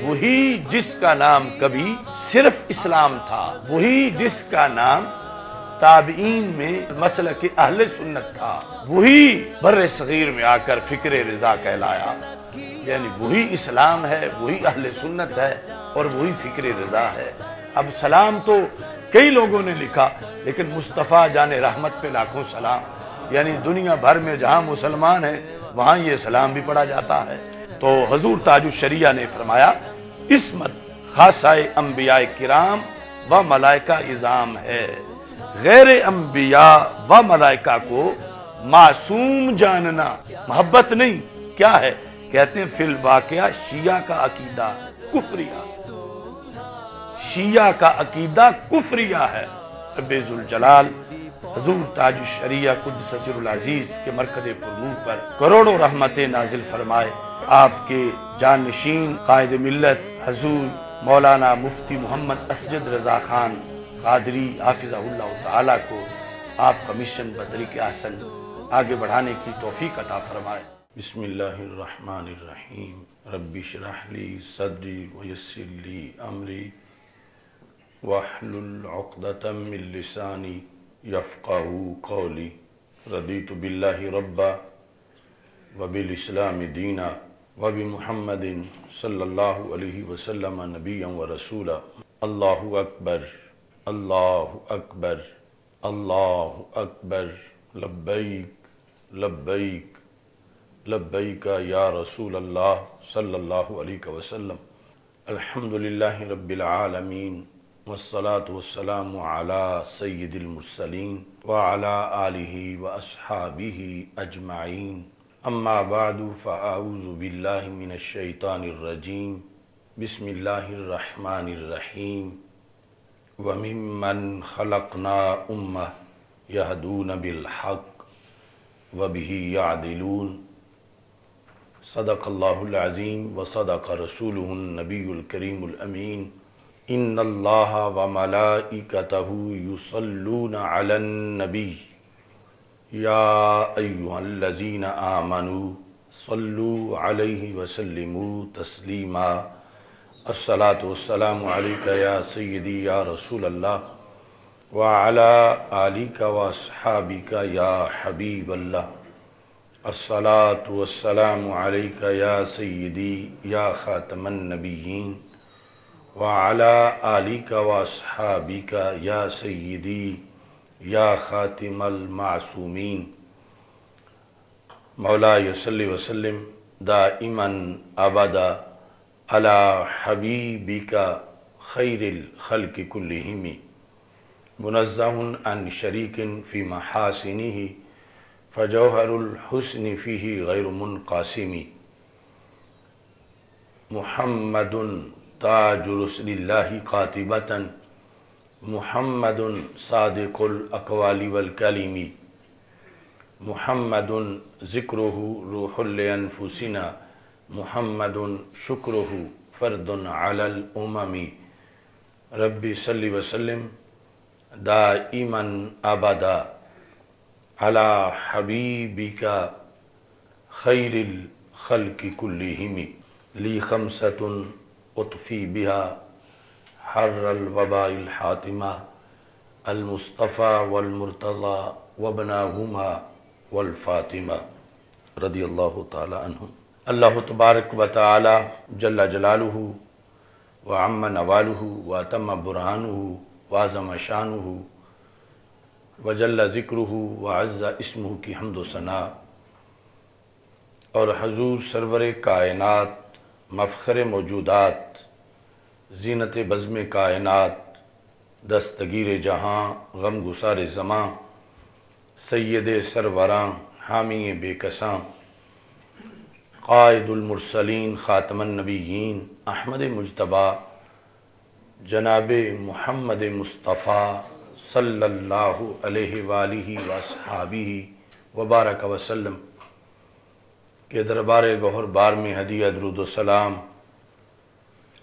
वही जिसका नाम कभी सिर्फ इस्लाम था वही जिसका नाम ताबीन में मसल के अहल सुन्नत था वही बर सगीर में आकर फिक्र रजा कहलाया यानी वही इस्लाम है वही अहल सुन्नत है और वही फिक्र रजा है अब सलाम तो कई लोगों ने लिखा लेकिन मुस्तफ़ा जान रहमत पे लाखों सलाम यानी दुनिया भर में जहाँ मुसलमान है वहाँ ये सलाम भी पढ़ा जाता है तो हजूर शरिया ने फरमाया इसमत खासा अम्बिया किराम व मलाइका इज़ाम है गैर अम्बिया व मलाइका को मासूम जानना मोहब्बत नहीं क्या है कहते हैं फिल वाकया शिया का अकीदा कुफरिया शिया का अकीदा कुफरिया है जलाल हजूर ताज शरिया कुछ ससर अजीज के मरकज फरमू पर करोड़ों रहमतें नाजिल फरमाए आपके जानशीन कायद मिलत हजूर मौलाना मुफ्ती मोहम्मद असजद रजा खान कादरी हाफिज़ा को आपका मिशन बदरी आसन आगे बढ़ाने की तोफ़ी अता फरमाए बसमीम रबिशरहली सदरी वयसली अमरी वाहलतमिलसानी कौली रदी तो बिल्ला रब्बा वबिल इस्लाम दीना वबी महमद सल्ला नबी व रसूल अल्लाह अकबर अल्लाह अकबर अल्लाह अकबर लब्बैक लब्बैक लब्बैक या रसूल अल्लाह सल्लल्लाहु अलैहि वसल्लम अल्हम्दुलिल्लाह रब्बिल आलमीन वस्सलात वस्सलाम अला सय्यिदिल मुरसलीन व अला आलिहि व अस्हाबिहि अजमाइन अम्माबाद फ़ाऊज़बिल्लिमिनशैतानरजीम बसमीम वमिमन ख़लकना उम यहदून बिलहक वबी यादिलून सदक़ल्लाज़ीम व सदक रसूल नबीकरीमीन इन अल्लाह व मलाइकतहु युसल्लून अलनबी याजीन आमनु सल्लु अलैहि वसल्लिमु तस्लीमा या सैदी या रसूल अल्लाह वाला आली का वासहाबी या हबीब अल्लाह अस्सलात या सैदी या ख़ातमनबीन व वाला आली का वासहाबी या सैदी या मासूमीन मौला यसल वसलम इमन आबादा अला हबीबी का खैरल खल की कुल्लिमी अन शरीकिन फ़ी महासिनी ही फ़जौहरहसन फ़ी ही गैरमनकासमी महमदन ताजुरसल्ला कातिबता मोहम्मद सादिकवाली वलकलीमी मोहम्मद ज़िक्र रूहलफुसिना मोहम्मद शुक्र फ़र्दन अलमी रबी सल्ली वसलम दा ईमन आबादा अला हबीबी का खैरल खल की कुल्ली हिमी ली खमसतन उतफ़ी बिहा हर्रलवबातिमा अलमुस्तफ़ा वलमरतज़ा वबनाहुमा वलफ़ातिमा रदी अल्लाह तुम अल्लाह तबारक व ताली जल्ला जलालह व अम नवालह व तम बुरहान वाज़म शान वजल्ला ज़िक्र व अज़्ज़ा इसम की हमदोसना और हजूर सरवर कायनत मफ़र मौजूदात जीनत बज़म कायनत दस्तगीर जहाँ गम गुसार जमां सैद सरवरां हामी बेकसां कायदुलमरसलिन ख़ातमनबीन अहमद मुशतबा जनाब महमद मुस्तफ़ा सल्लल्लाहु अलैहि वसहाबी वबारक वसल्लम के दरबार गहर बार में हदिया सलाम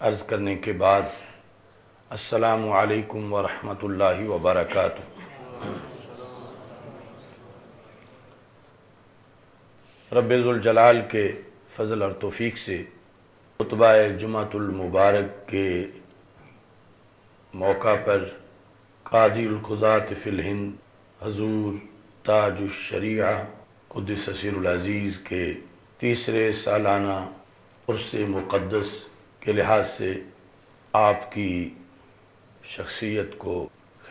अर्ज़ करने के बाद अस्सलाम वालेकुम वरहमतुल्लाहि वबरकत जलाल के फ़जल और तौफीक से खुतबा मुबारक के मौका पर फिल हिंद हजूर ताजुशरिया खुद अज़ीज़ के तीसरे सालाना उर्स मुक़दस के लिहाज से आपकी शख्सियत को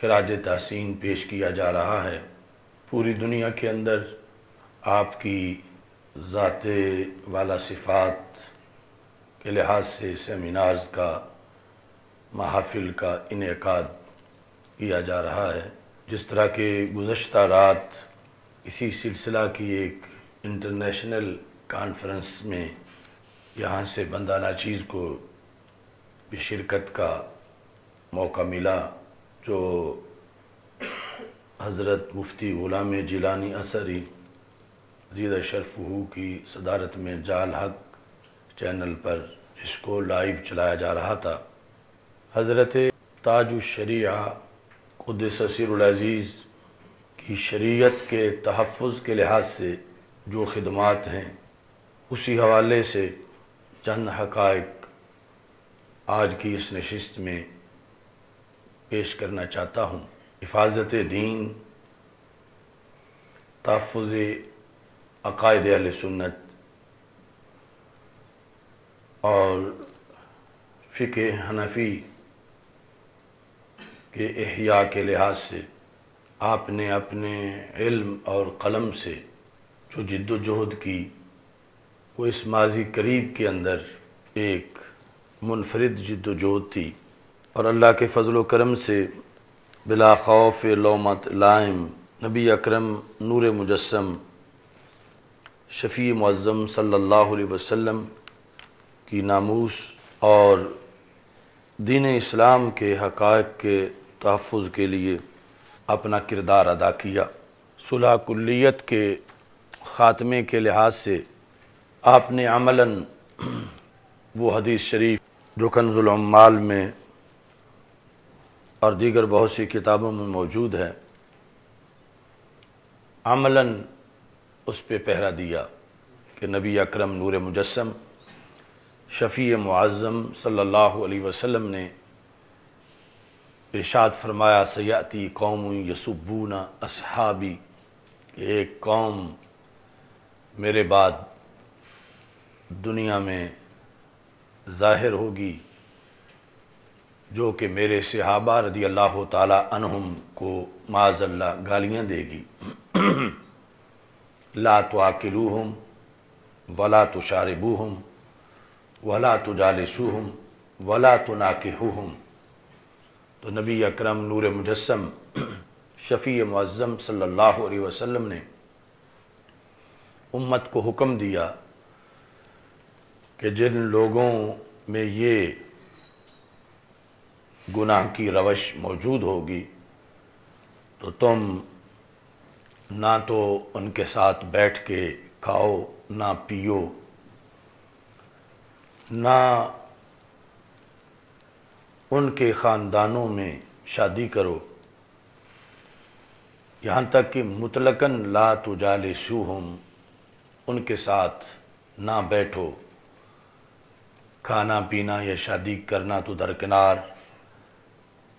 खराज तहसीन पेश किया जा रहा है पूरी दुनिया के अंदर आपकी ज़ात वाला सिफात के लिहाज से सेमिनार्स का महाफिल का इनका किया जा रहा है जिस तरह के गुज्त रात इसी सिलसिला की एक इंटरनेशनल कॉन्फ्रेंस में यहाँ से बंदा नाचीज़ को शिरकत का मौका मिला जो हज़रत मुफ्ती ग़ुलाम जिलानी असरी जीद शरफ हु की सदारत में जाल हक चैनल पर इसको लाइव चलाया जा रहा था हज़रत ताजुशरिया कुदसरज़ीज़ की शरीयत के तहफ़ के लिहाज से जो खदमात हैं उसी हवाले से चंद हकायक आज की इस नशस्त में पेश करना चाहता हूँ हिफाजत दीन तहफ़ अकायद अल सुन्नत और फ़िक हनफी के अहिया के लिहाज से आपने अपने इल्म और कलम से जो जद्दोजहद की वो इस माजी करीब के अंदर एक मुनफरद जद्दोजहद थी और अल्लाह के फ़जल करम से बिला खौफ लौमत लाइम नबी अकरम नूर मुजस्म शफ़ी मुज़म सल्ला वसम की नामूस और दीन इस्लाम के हक़ के तहफ़ के लिए अपना किरदार अदा किया सुलह कुल्लियत के ख़ात्मे के लिहाज से आपने अमला वो हदीस शरीफ जो कन्जुलमाल में और दीगर बहुत सी किताबों में मौजूद है अमलन उस पर पहरा दिया कि नबी अकरम नूर मुजस्म शफ़ी मुआज़म सल्लल्लाहु अलैहि वसल्लम ने इरशाद फरमाया सयाती कौम यसुबूना असहाबी एक कौम मेरे बाद दुनिया में ज़ाहिर होगी जो कि मेरे सहाबा रदी अल्लाह तहम को माजल्ला गालियाँ देगी ला तो आकिलू हम वला तो शारबू हम वला तो जालसू हम वला तो नाकहू हम तो नबी अकरम नूर मुजस्म शफ़ी मुज़म सल्लल्लाहु अलैहि वसल्लम ने उम्मत को हुक्म दिया कि जिन लोगों में ये गुनाह की रवश मौजूद होगी तो तुम ना तो उनके साथ बैठ के खाओ ना पियो ना उनके ख़ानदानों में शादी करो यहाँ तक कि मुतलकन ला तुजालिसू हम उनके साथ ना बैठो खाना पीना या शादी करना तो दरकिनार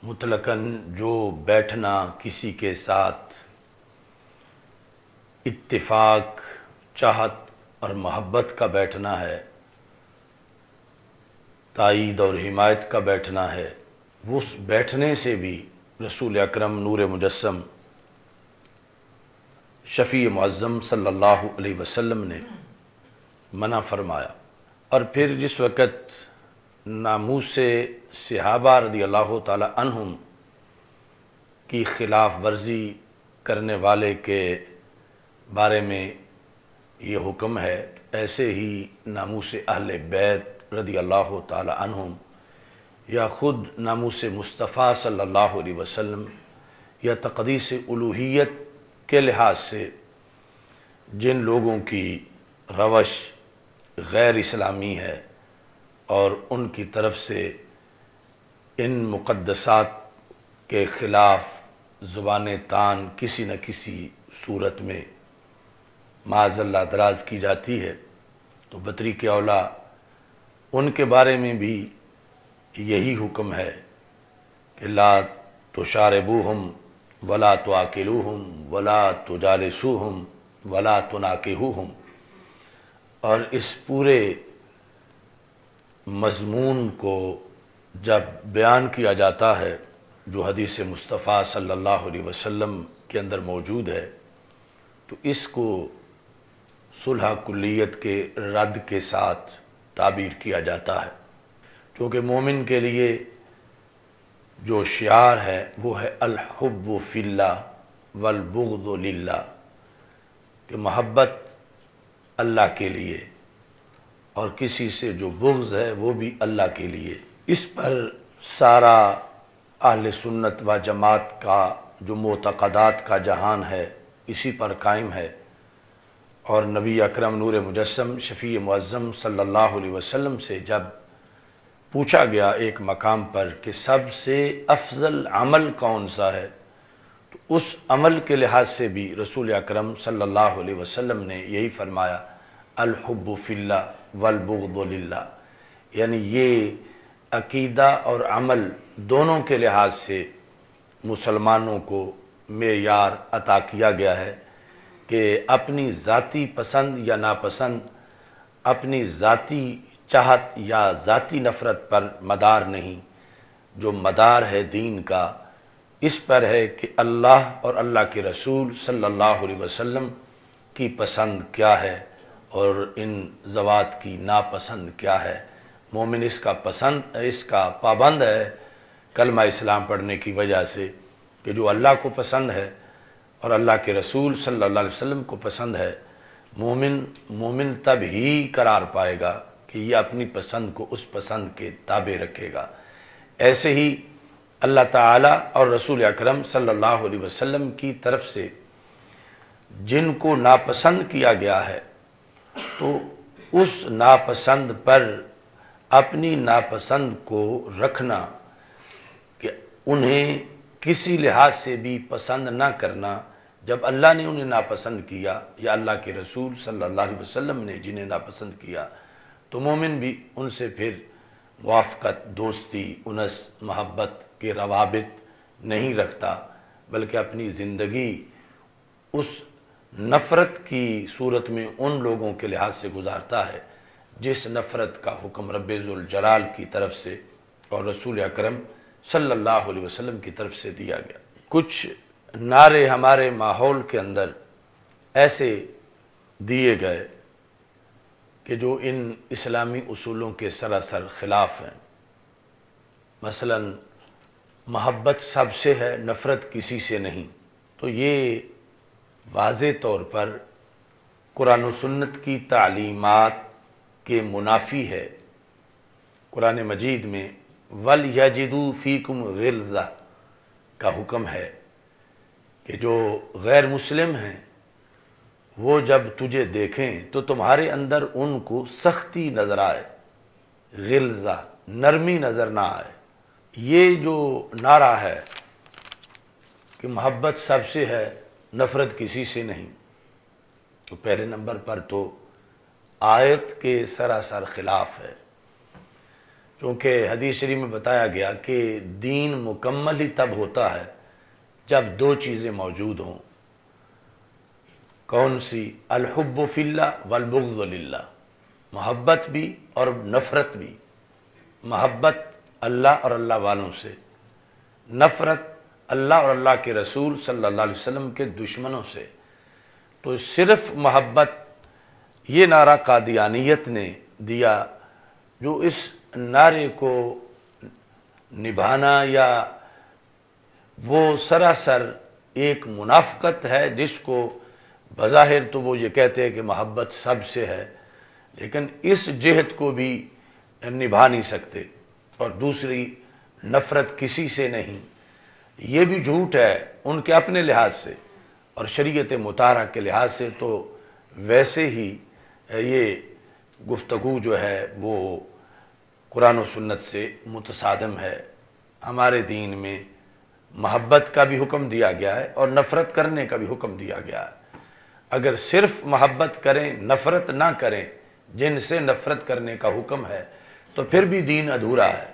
मुतलकन जो बैठना किसी के साथ इत्तिफाक चाहत और मोहब्बत का बैठना है तइद और हिमायत का बैठना है वो उस बैठने से भी रसूल अकरम नूर मुजस्म शफ़ी मुज़म सल्लल्लाहु अलैहि वसल्लम ने मना फरमाया और फिर जिस वक़्त नामूस सिहाबा रदी अल्लाह तुम की ख़िलाफ़ वर्जी करने वाले के बारे में ये हुक्म है ऐसे ही नामूस अहल बैत रदी अल्लाह तुम या ख़ुद नामूस मुस्तफ़ा अलैहि वसल्लम या तकदीस उलूहियत के लिहाज से जिन लोगों की रवश गैर इस्लामी है और उनकी तरफ से इन मुक़दसात के ख़िलाफ़ ज़ुबान तान किसी न किसी सूरत में माजल्ला दराज की जाती है तो बतरी के औला उनके बारे में भी यही हुक्म है कि ला तो शारबू हम वला तो आकेलू हम वला तो जालसू हम वला तो नाकेहू हम और इस पूरे मजमून को जब बयान किया जाता है जो हदीस मुस्तफ़ा सल्लल्लाहु अलैहि वसल्लम के अंदर मौजूद है तो इसको सुलह कुलियत के रद्द के साथ ताबीर किया जाता है क्योंकि मोमिन के लिए जो शार है वो है अलहब फ़िल्ला कि महब्बत अल्लाह के लिए और किसी से जो बुग्ज है वो भी अल्लाह के लिए इस पर सारा अहल सुन्नत व जमात का जो मोतकदात का जहान है इसी पर कायम है और नबी अकरम नूर मुजस्म शफ़ी मज़म सल्लल्लाहु अलैहि वसल्लम से जब पूछा गया एक मकाम पर कि सबसे अफजल अमल कौन सा है तो उस अमल के लिहाज से भी रसूल अक्रम सम ने यही फरमाया अलहब्बुफिल्ला वलबुल्ला यानी ये अकीदा और अमल दोनों के लिहाज से मुसलमानों को मैार अता किया गया है कि अपनी ज़ाती पसंद या नापसंद अपनी ज़ाती चाहत या ज़ाती नफ़रत पर मदार नहीं जो मदार है दीन का इस पर है कि अल्लाह और अल्लाह के रसूल सल्लल्लाहु अलैहि वसल्लम की पसंद क्या है और इन जवात की नापसंद क्या है मोमिन इसका पसंद इसका पाबंद है कलमा इस्लाम पढ़ने की वजह से कि जो अल्लाह को पसंद है और अल्लाह के रसूल सल्लल्लाहु अलैहि वसल्लम को पसंद है मोमिन मोमिन तब ही करार पाएगा कि यह अपनी पसंद को उस पसंद के ताबे रखेगा ऐसे ही अल्लाह ताला और रसूल अकरम सल्लल्लाहु अलैहि वसल्लम की तरफ से जिनको नापसंद किया गया है तो उस नापसंद पर अपनी नापसंद को रखना कि उन्हें किसी लिहाज से भी पसंद ना करना जब अल्लाह ने उन्हें नापसंद किया या अल्लाह के रसूल सल्लल्लाहु अलैहि वसल्लम ने जिन्हें नापसंद किया तो मोमिन भी उनसे फिर मुआफ़त दोस्ती उनस मोहब्बत के रवाबित नहीं रखता बल्कि अपनी ज़िंदगी उस नफ़रत की सूरत में उन लोगों के लिहाज से गुजारता है जिस नफ़रत का हुक्म जलाल की तरफ से और रसूल अक्रम सल्लल्लाहु अलैहि वसल्लम की तरफ से दिया गया कुछ नारे हमारे माहौल के अंदर ऐसे दिए गए कि जो इन इस्लामी असूलों के सरासर ख़िलाफ़ हैं मसलन मोहब्बत सब से है नफ़रत किसी से नहीं तो ये वाज तौर पर कुरान सन्नत की तालीमत के मुनाफी है कुरान मजीद में वल यजदू फ़ीकुम गिल्ज़ा का हुक्म है कि जो गैर मुस्लिम हैं वो जब तुझे देखें तो तुम्हारे अंदर उनको सख्ती नज़र आए गिल्ज़ा नरमी नज़र ना आए ये जो नारा है कि मोहब्बत सबसे है नफ़रत किसी से नहीं तो पहले नंबर पर तो आयत के सरासर खिलाफ है क्योंकि हदीस शरीफ में बताया गया कि दीन मुकम्मल ही तब होता है जब दो चीज़ें मौजूद हों कौन सी अलहब्बुफिल्ला वलबुल्ला मोहब्बत भी और नफ़रत भी मोहब्बत अल्लाह और अल्लाह वालों से नफ़रत अल्लाह और अल्लाह के रसूल सल्लल्लाहु अलैहि वसल्लम के दुश्मनों से तो सिर्फ मोहब्बत ये नारा कादियानियत ने दिया जो इस नारे को निभाना या वो सरासर एक मुनाफ़त है जिसको बज़ाहिर तो वो ये कहते हैं कि मोहब्बत सब से है लेकिन इस जहत को भी निभा नहीं सकते और दूसरी नफ़रत किसी से नहीं ये भी झूठ है उनके अपने लिहाज से और शरीयत मुतारा के लिहाज से तो वैसे ही ये गुफ्तु जो है वो कुरान सुन्नत से मुतसादम है हमारे दीन में महब्बत का भी हुक्म दिया गया है और नफ़रत करने का भी हुक्म दिया गया है अगर सिर्फ़ महब्बत करें नफ़रत ना करें जिनसे नफ़रत करने का हुक्म है तो फिर भी दीन अधूरा है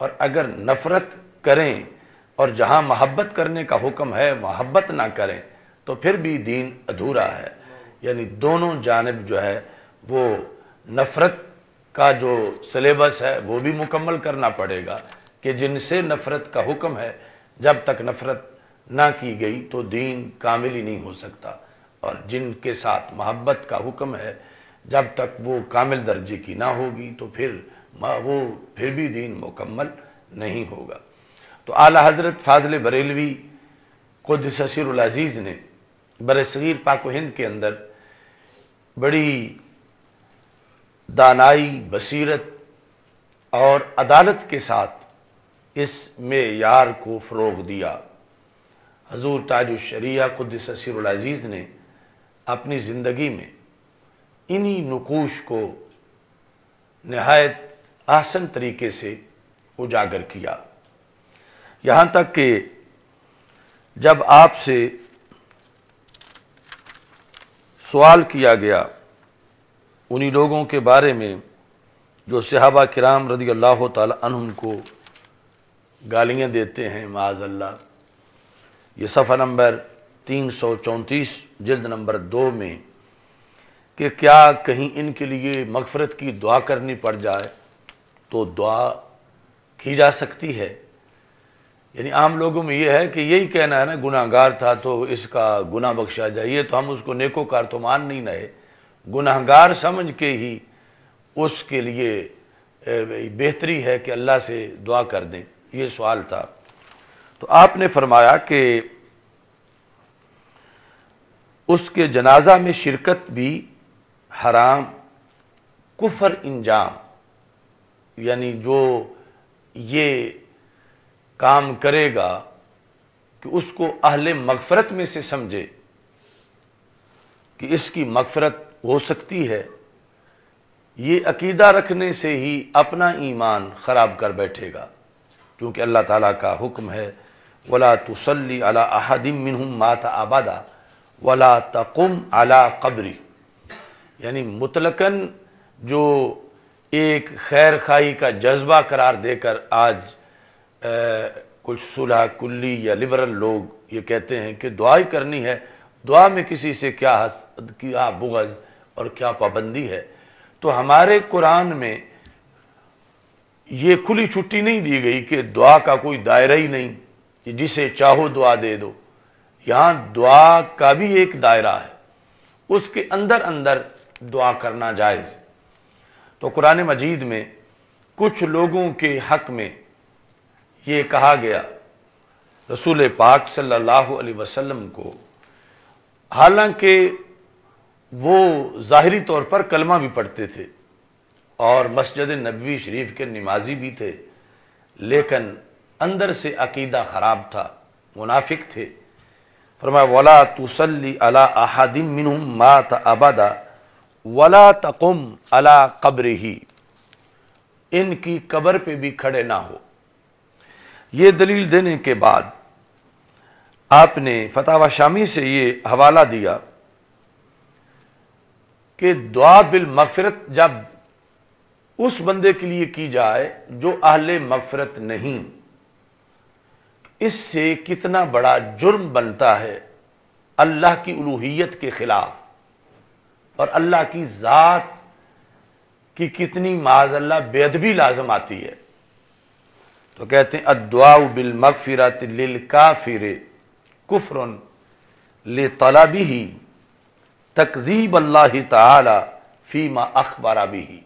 और अगर नफ़रत करें और जहाँ महब्बत करने का हुक्म है महब्बत ना करें तो फिर भी दीन अधूरा है यानी दोनों जानब जो है वो नफ़रत का जो सिलेबस है वो भी मुकम्मल करना पड़ेगा कि जिनसे नफ़रत का हुक्म है जब तक नफ़रत ना की गई तो दीन कामिल ही नहीं हो सकता और जिनके साथ महब्बत का हुक्म है जब तक वो कामिल दर्जे की ना होगी तो फिर वो फिर भी दीन मुकम्मल नहीं होगा तो आला हज़रत फाजिल बरेलवी खुद अजीज ने बर सग़ीर पाक हिंद के अंदर बड़ी दानाई बसीरत और अदालत के साथ इस मैार को फ़रोग दिया हजूर ताजुशरिया खुद अजीज ने अपनी ज़िंदगी में इन्हीं नकूश को नहायत आसन तरीके से उजागर किया यहाँ तक कि जब आपसे सवाल किया गया उन्हीं लोगों के बारे में जो सहाबा किराम रदी अल्लाह तुम को गालियाँ देते हैं माजल्ला ये सफ़ा नंबर तीन सौ चौंतीस जल्द नंबर दो में कि क्या कहीं इनके लिए मगफरत की दुआ करनी पड़ जाए तो दुआ की जा सकती है यानी आम लोगों में यह है कि यही कहना है ना गुनाहगार था तो इसका गुना बख्शा जाए तो हम उसको नेकोकार तो मान नहीं रहे गुनाहगार समझ के ही उसके लिए बेहतरी है कि अल्लाह से दुआ कर दें ये सवाल था तो आपने फरमाया कि उसके जनाजा में शिरकत भी हराम कुफर इंजाम यानी जो ये काम करेगा कि उसको अहले मगफरत में से समझे कि इसकी मगफरत हो सकती है ये अकीदा रखने से ही अपना ईमान ख़राब कर बैठेगा क्योंकि अल्लाह ताला का हुक्म है वला तुसली अला अहदिम मिनहुम मात आबादा वला तकुम अला कब्री यानी मुतलकन जो एक खैर खाई का जज्बा करार देकर आज आ, कुछ सुलह कुल्ली या लिबरल लोग ये कहते हैं कि दुआ ही करनी है दुआ में किसी से क्या हस क्या बुगज़ और क्या पाबंदी है तो हमारे कुरान में ये खुली छुट्टी नहीं दी गई कि दुआ का कोई दायरा ही नहीं कि जिसे चाहो दुआ दे दो यहाँ दुआ का भी एक दायरा है उसके अंदर अंदर दुआ करना जायज़ तो कुरान मजीद में कुछ लोगों के हक में ये कहा गया रसूल पाक सल्लल्लाहु अलैहि वसल्लम को हालांकि वो ज़ाहरी तौर पर कलमा भी पढ़ते थे और मस्जिद नबी शरीफ के नमाजी भी थे लेकिन अंदर से अकीदा ख़राब था मुनाफिक थे फरमा वला तुसली अला अहादिम मिन मात अबादा वला तकुम अला कब्र ही इनकी कब्र पे भी खड़े ना हो यह दलील देने के बाद आपने फतावा शामी से यह हवाला दिया कि दुआ बिल मफरत जब उस बंदे के लिए की जाए जो अहल मफरत नहीं इससे कितना बड़ा जुर्म बनता है अल्लाह की उलूहियत के खिलाफ और अल्लाह की ज़ात की कितनी अल्लाह बेदबी लाजम आती है तो कहते हैं अद्वाउ बिल मगफिरत लिल काफिर कुफर ले तलाबी ही तकजीब अल्लाह ताला फ़ीमा अखबारा भी ही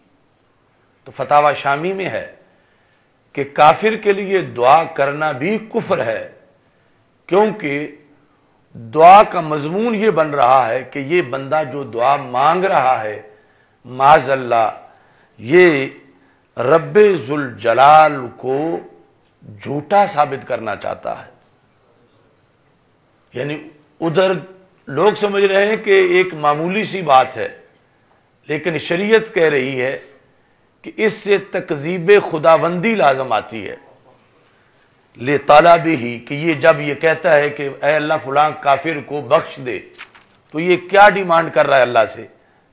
तो फतावा शामी में है कि काफिर के लिए दुआ करना भी कुफर है क्योंकि दुआ का मजमून ये बन रहा है कि ये बंदा जो दुआ मांग रहा है माजल्ला ये रब जलाल को झूठा साबित करना चाहता है यानी उधर लोग समझ रहे हैं कि एक मामूली सी बात है लेकिन शरीयत कह रही है कि इससे तकजीब खुदाबंदी लाजम आती है ले ताला भी ही कि ये जब ये कहता है कि अल्लाह फलां काफिर को बख्श दे तो ये क्या डिमांड कर रहा है अल्लाह से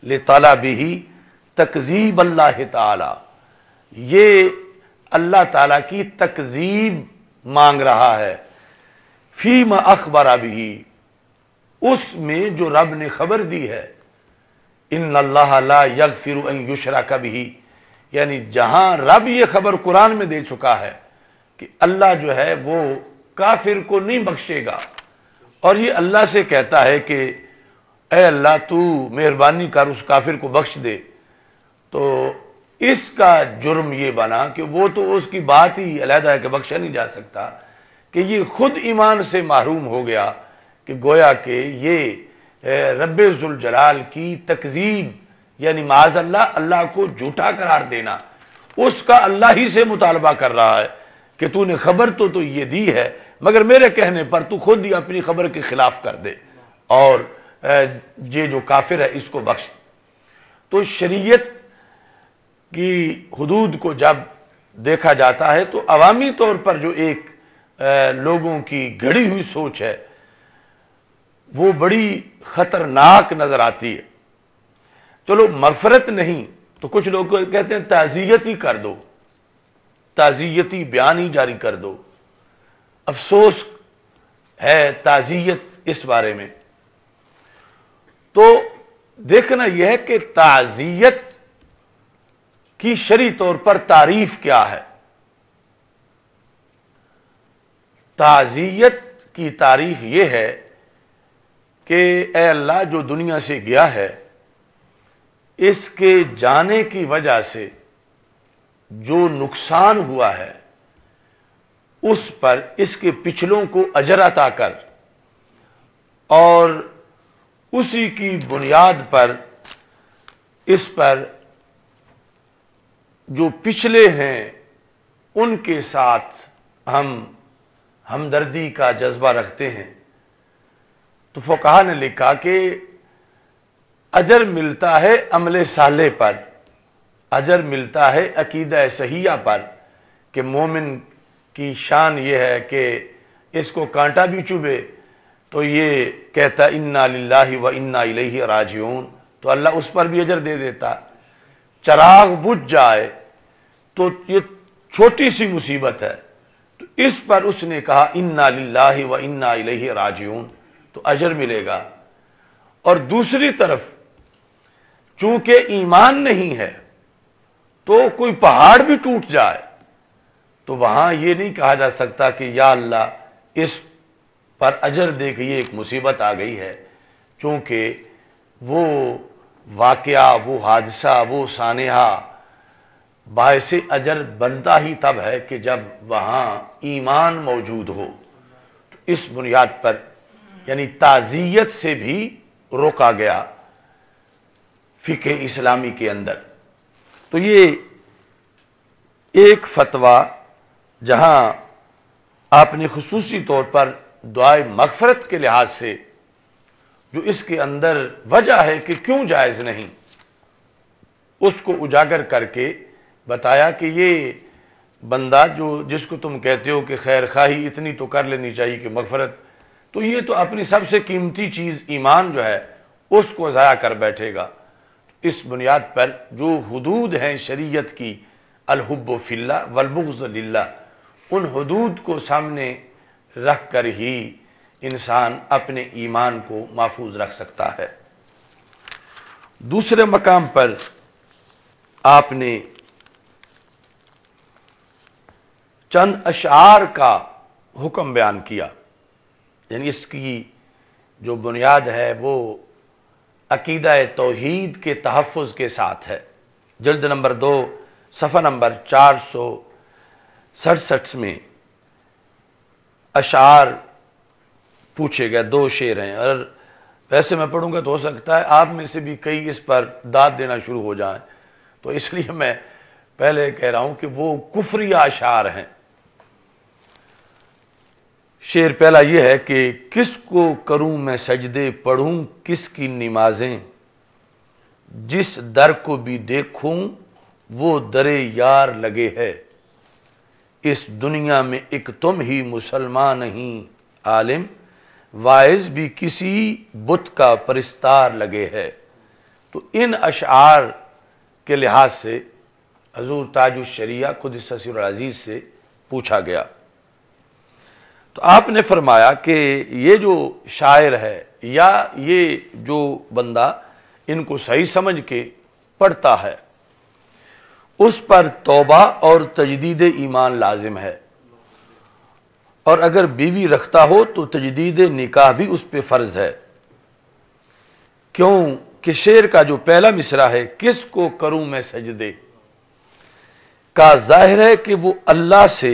ले ताला भी ही तकजीब अल्लाह ताला ये अल्लाह ताला की तकजीब मांग रहा है फीम अखबारा भी उसमें जो रब ने खबर दी है इन अल्लाह यग फिर युशरा का भी यानी जहां रब ये खबर कुरान में दे चुका है कि अल्लाह जो है वो काफिर को नहीं बख्शेगा और ये अल्लाह से कहता है कि ए अल्लाह तू मेहरबानी कर उस काफिर को बख्श दे तो इसका जुर्म ये बना कि वो तो उसकी बात ही अलहदा है कि बख्शा नहीं जा सकता कि ये खुद ईमान से महरूम हो गया कि गोया के ये रबाल जलाल की तकजीब यानी माज अल्लाह अल्लाह को झूठा करार देना उसका अल्लाह ही से मुतालबा कर रहा है कि तूने खबर तो तो ये दी है मगर मेरे कहने पर तू खुद ही अपनी खबर के खिलाफ कर दे और ये जो काफिर है इसको बख्श तो शरीयत की हदूद को जब देखा जाता है तो अवामी तौर पर जो एक लोगों की घड़ी हुई सोच है वो बड़ी ख़तरनाक नज़र आती है चलो मफरत नहीं तो कुछ लोग कहते हैं ताज़ियत ही कर दो ताज़ियती बयान ही जारी कर दो अफसोस है ताज़ियत इस बारे में तो देखना यह है कि ताज़ियत की शरी तौर पर तारीफ क्या है ताज़ियत की तारीफ यह है कि अल्लाह जो दुनिया से गया है इसके जाने की वजह से जो नुकसान हुआ है उस पर इसके पिछलों को अजर अता कर और उसी की बुनियाद पर इस पर जो पिछले हैं उनके साथ हम हमदर्दी का जज्बा रखते हैं तो फोकहा ने लिखा कि अजर मिलता है अमले साले पर अजर मिलता है अकीद सहिया पर कि मोमिन की शान ये है कि इसको कांटा भी चुभे तो ये कहता इन्ना ला व इन्ना राज तो अल्लाह उस पर भी अजर दे देता चराग बुझ जाए तो ये छोटी सी मुसीबत है तो इस पर उसने कहा इन्ना लाही व इन्ना राज तो अजर मिलेगा और दूसरी तरफ चूंकि ईमान नहीं है तो कोई पहाड़ भी टूट जाए तो वहाँ ये नहीं कहा जा सकता कि या अल्लाह इस पर अजर दे कि ये एक मुसीबत आ गई है क्योंकि वो वाक़ वो हादसा वो सानहा बायस अजर बनता ही तब है कि जब वहाँ ईमान मौजूद हो तो इस बुनियाद पर यानी ताज़ियत से भी रोका गया फ़िक इस्लामी के अंदर तो ये एक फतवा जहां आपने खसूसी तौर पर दुआ मकफरत के लिहाज से जो इसके अंदर वजह है कि क्यों जायज़ नहीं उसको उजागर करके बताया कि ये बंदा जो जिसको तुम कहते हो कि खैर खाही इतनी तो कर लेनी चाहिए कि मकफरत तो ये तो अपनी सबसे कीमती चीज़ ईमान जो है उसको जया कर बैठेगा इस बुनियाद पर जो हदूद हैं शरीयत की अलहब फ़िल्ला वलबुज़ल्ला उन हदूद को सामने रख कर ही इंसान अपने ईमान को महफूज रख सकता है दूसरे मकाम पर आपने चंद अशार का हुक्म बयान किया यानी इसकी जो बुनियाद है वो अकीद तोहद के तहफ़ के साथ है जल्द नंबर दो सफ़ा नंबर चार सौ सड़सठ में अशार पूछे गए दो शेर हैं और वैसे मैं पढ़ूंगा तो हो सकता है आप में से भी कई इस पर दाद देना शुरू हो जाएं तो इसलिए मैं पहले कह रहा हूं कि वो कुफरी आशार हैं शेर पहला ये है कि किसको करूं मैं सजदे पढ़ूं किसकी नमाजें जिस दर को भी देखूं वो दरे यार लगे है इस दुनिया में एक तुम ही मुसलमान नहीं आलिम वाइज भी किसी बुत का परिस्तार लगे है तो इन अशार के लिहाज से हजूर ताजुशरिया खुद ससुर अजीज़ से पूछा गया तो आपने फरमाया कि ये जो शायर है या ये जो बंदा इनको सही समझ के पढ़ता है उस पर तोबा और तजदीद ईमान लाजिम है और अगर बीवी रखता हो तो तजदीद निकाह भी उस पर फ़र्ज़ है क्यों कि शेर का जो पहला मिसरा है किस को करूं मैं सजदे का जाहिर है कि वो अल्लाह से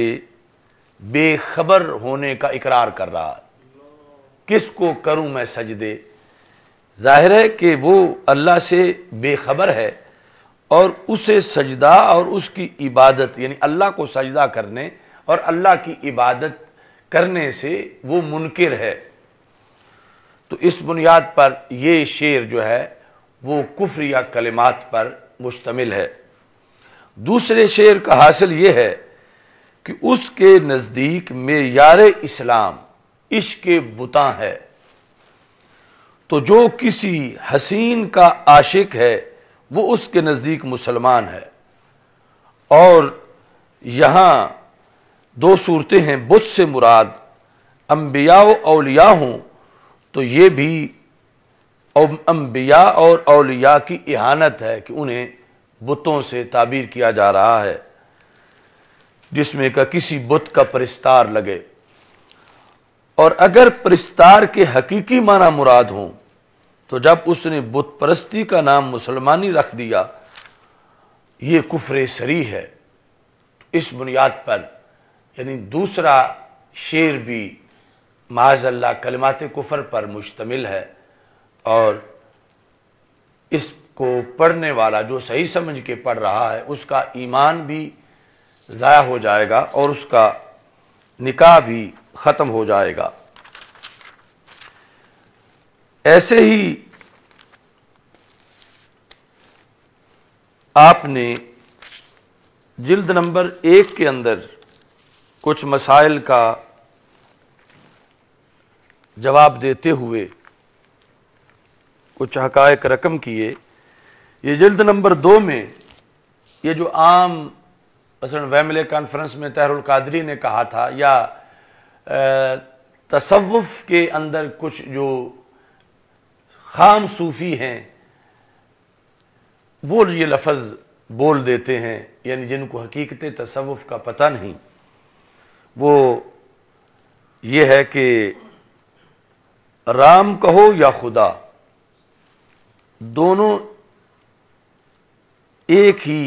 बेखबर होने का इकरार कर रहा है किसको करूं मैं सजदे जाहिर है कि वो अल्लाह से बेखबर है और उसे सजदा और उसकी इबादत यानी अल्लाह को सजदा करने और अल्लाह की इबादत करने से वो मुनकर है तो इस बुनियाद पर ये शेर जो है वो कुफ्र या कलिमात पर मुश्तमिल है दूसरे शेर का हासिल ये है कि उसके नज़दीक मेयार इस्लाम इश्क बुता है तो जो किसी हसीन का आशिक है वो उसके नज़दीक मुसलमान है और यहाँ दो सूरतें हैं बुत से मुराद अम्बिया अलिया हों तो ये भी अम्बिया और अलिया की इहानत है कि उन्हें बुतों से ताबीर किया जा रहा है जिसमें का किसी बुत का परिस्तार लगे और अगर परिस्तार के हकीकी माना मुराद हों तो जब उसने बुत परस्ती का नाम मुसलमानी रख दिया ये कुफरे सरी है इस बुनियाद पर यानी दूसरा शेर भी माजल्ला कलमाते कुफर पर मुश्तमिल है और इसको पढ़ने वाला जो सही समझ के पढ़ रहा है उसका ईमान भी ज़ाया हो जाएगा और उसका निकाह भी ख़त्म हो जाएगा ऐसे ही आपने जिल्द नंबर एक के अंदर कुछ मसाइल का जवाब देते हुए कुछ हकायक रकम किए ये जल्द नंबर दो में ये जो आम मसलन वैमले कॉन्फ्रेंस में तहरुल कादरी ने कहा था या तसवुफ़ के अंदर कुछ जो खाम सूफ़ी हैं वो ये लफज बोल देते हैं यानी जिनको हकीकत तसवुफ़ का पता नहीं वो ये है कि राम कहो या खुदा दोनों एक ही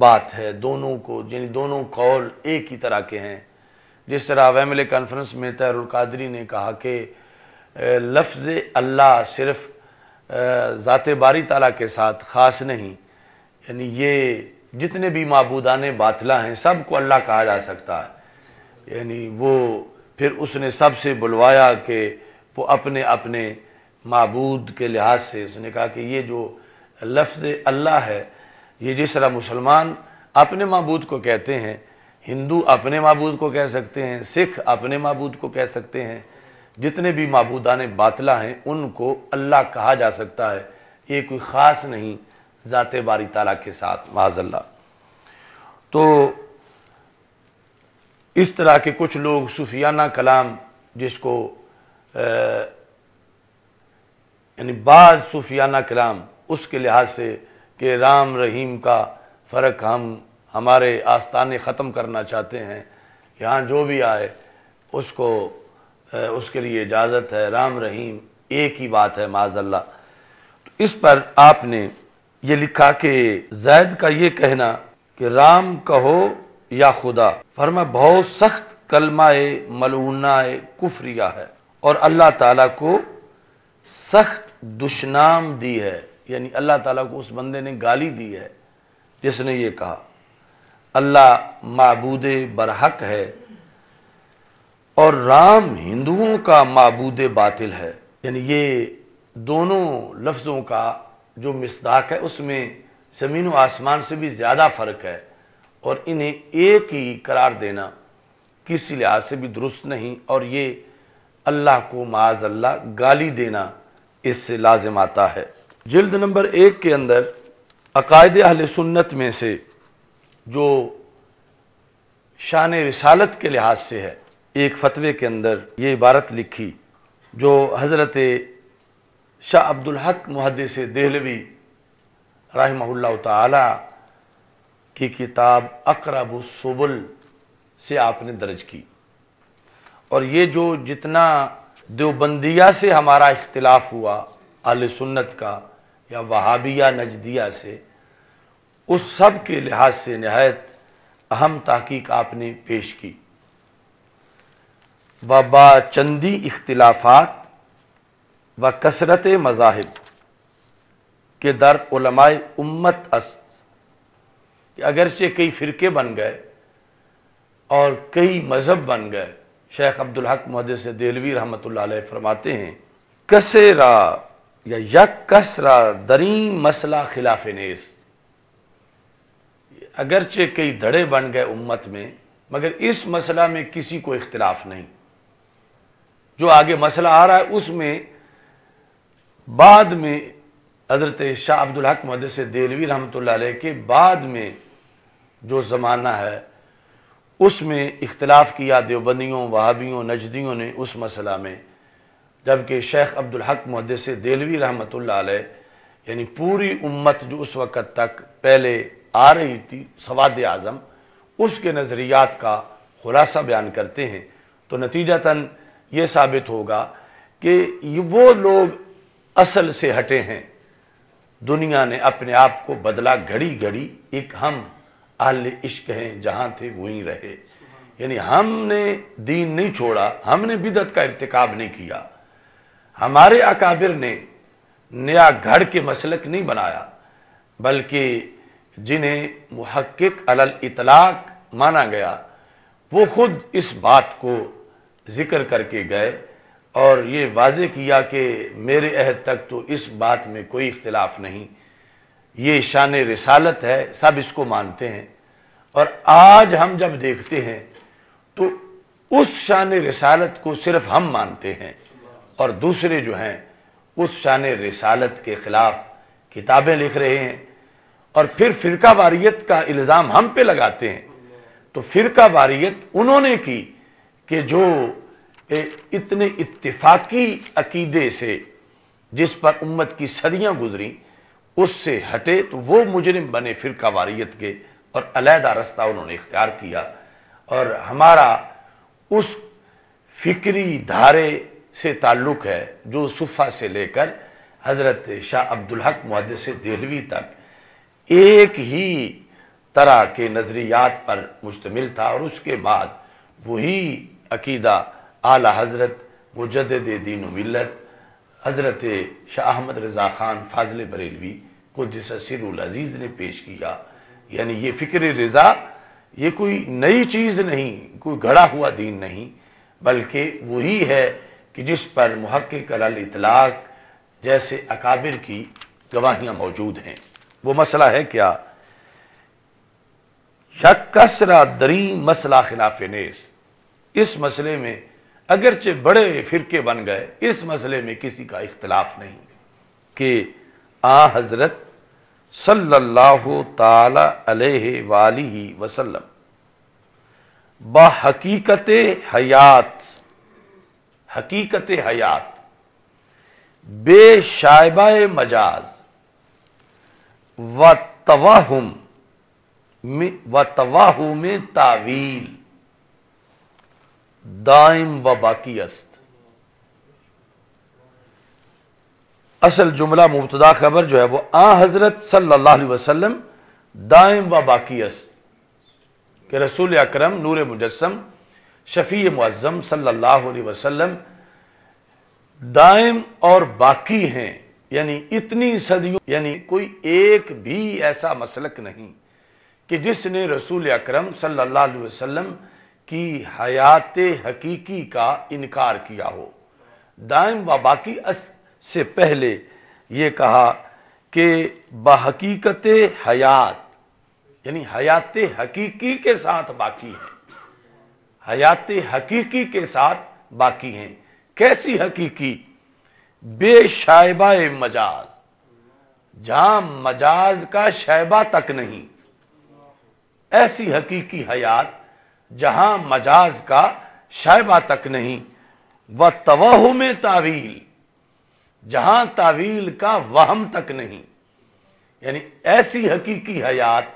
बात है दोनों को यानी दोनों कौल एक ही तरह के हैं जिस तरह अब एम कॉन्फ्रेंस में तैरुलकादरी ने कहा कि लफ्ज़ अल्लाह सिर्फ ज़ात बारी तला के साथ ख़ास नहीं यानी ये जितने भी मबूदान बातला हैं सब को अल्लाह कहा जा सकता है यानी वो फिर उसने सबसे बुलवाया कि वो अपने अपने मबूद के लिहाज से उसने कहा कि ये जो लफ्ज़ अल्लाह है ये जिस तरह मुसलमान अपने मबूद को कहते हैं हिंदू अपने मबूद को कह सकते हैं सिख अपने मबूद को कह सकते हैं जितने भी मबूदान बातला हैं उनको अल्लाह कहा जा सकता है ये कोई ख़ास नहीं ज़ात बारी ताला के साथ माजल्ला तो इस तरह के कुछ लोग सूफियाना कलाम जिसको यानी बाज़ सूफियाना कलाम उसके लिहाज से कि राम रहीम का फ़र्क हम हमारे आस्थाने ख़त्म करना चाहते हैं यहाँ जो भी आए उसको उसके लिए इजाज़त है राम रहीम एक ही बात है माजल्ला तो इस पर आपने ये लिखा कि जैद का ये कहना कि राम कहो या खुदा फरमा बहुत सख्त कलमाए मलूनाए कुफरिया है और अल्लाह ताला को सख्त दुशनाम दी है यानी अल्लाह ताला को उस बंदे ने गाली दी है जिसने ये कहा अल्लाह मबूद बरहक है और राम हिंदुओं का मबूद बातिल है यानी ये दोनों लफ्ज़ों का जो मसदाक है उसमें ज़मीन व आसमान से भी ज़्यादा फ़र्क है और इन्हें एक ही करार देना किसी लिहाज से भी दुरुस्त नहीं और ये अल्लाह को माज अल्लाह गाली देना इससे लाजम आता है जल्द नंबर एक के अंदर अकायद अहल सुन्नत में से जो शान रसालत के लिहाज से है एक फतवे के अंदर ये इबारत लिखी जो हज़रत शाह अब्दुल हक मुहदस दहलवी रहमल्ला ताला की किताब अकरब से आपने दर्ज की और ये जो जितना देवबंदिया से हमारा इख्तलाफ हुआ अल सुन्नत का या वहाबिया नजदिया से उस सब के लिहाज से नहायत अहम तहकीक आपने पेश की वबा चंदी इख्तलाफात व कसरत मजाहब के दर उलमाए उम्मत अस्त कि अगरचे कई फ़िरके बन गए और कई मज़हब बन गए शेख अब्दुल हक महद से देलवी रहमत फरमाते हैं कसेरा या यक कसरा दरी मसला खिलाफ नेस अगरचे कई धड़े बन गए उम्मत में मगर इस मसला में किसी को इख्तलाफ नहीं जो आगे मसला आ रहा है उसमें बाद में हज़रत शाह अब्दुल हक मदस देलवी रहमत के बाद में जो ज़माना है उसमें इख्तलाफ किया देवबंदियों वहाबियों नजदियों ने उस मसला में जबकि शेख अब्दुल हक मुहदस देलवी रहमत यानी पूरी उम्मत जो उस वक़्त तक पहले आ रही थी सवाद आज़म उसके नज़रियात का खुलासा बयान करते हैं तो नतीजतन ये साबित होगा कि वो लोग असल से हटे हैं दुनिया ने अपने आप को बदला घड़ी घड़ी एक हम अहल इश्क हैं जहाँ थे वहीं रहे यानी हमने दीन नहीं छोड़ा हमने बिदत का इरतकब नहीं किया हमारे अकाबिर ने नया घर के मसलक नहीं बनाया बल्कि जिन्हें महक्क अलल इतलाक माना गया वो खुद इस बात को ज़िक्र करके गए और ये वाज किया कि मेरे अहद तक तो इस बात में कोई इख्तलाफ नहीं ये शान रसालत है सब इसको मानते हैं और आज हम जब देखते हैं तो उस शान रसालत को सिर्फ हम मानते हैं और दूसरे जो हैं उस शान रसालत के ख़िलाफ़ किताबें लिख रहे हैं और फिर फ़िरका वारियत का इल्ज़ाम हम पे लगाते हैं तो फ़िरका वारियत उन्होंने की कि जो इतने इतफाकी अकीदे से जिस पर उम्मत की सदियां गुजरी उससे हटे तो वो मुजरिम बने फ़िरका वारियत के और अलहदा रास्ता उन्होंने इख्तियार किया और हमारा उस फिक्री धारे से ताल्लुक़ है जो सुफ़ा से लेकर हज़रत शाह अब्दुल हक मुहदस देहलवी तक एक ही तरह के नज़रियात पर मुश्तमिल था और उसके बाद वही अकीदा आला हज़रत मुजद दीन मिलत हज़रत शाह अहमद रज़ा ख़ान फाजिल बरेलवी को जिस अजीज़ ने पेश किया यानी ये फ़िक्र रज़ा ये कोई नई चीज़ नहीं कोई गढ़ा हुआ दीन नहीं बल्कि वही है कि जिस पर महक्क इतलाक जैसे अकाबिर की गवाहियां मौजूद हैं वो मसला है क्या शकसरा दरी मसला खिलाफ नेस इस मसले में अगरचे बड़े फ़िरके बन गए इस मसले में किसी का इख्तलाफ नहीं कि आ हज़रत सल्लल्लाहु ताला अलैहि वाली वसल्लम बहकीकत हयात हकीकत हयात बेशाइबा मजाज व तवाहुम व में तावील दाइम व बाकी अस्त असल जुमला मुबतदा खबर जो है वो आ हजरत सल्लल्लाहु अलैहि वसल्लम दाइम व बाकी अस्त के रसूल अकरम नूर मुजस्म शफ़ी मुज़म सल्लल्लाहु अलैहि वसल्लम दायम और बाकी हैं यानी इतनी सदियों यानी कोई एक भी ऐसा मसलक नहीं कि जिसने रसूल अकरम सल्लल्लाहु अलैहि वसल्लम की हयात हकीकी का इनकार किया हो दायम व बाकी अस से पहले ये कहा कि बहकीकत हयात यानी हयात हकीकी के साथ बाकी हैं हयात हकीकी के साथ बाकी हैं कैसी हकीकी बेशाइबा मजाज जहां मजाज का शैबा तक नहीं ऐसी हकीकी हयात जहां मजाज का शैबा तक नहीं व तवह में तावील जहां तावील का वहम तक नहीं यानी ऐसी हकीकी हयात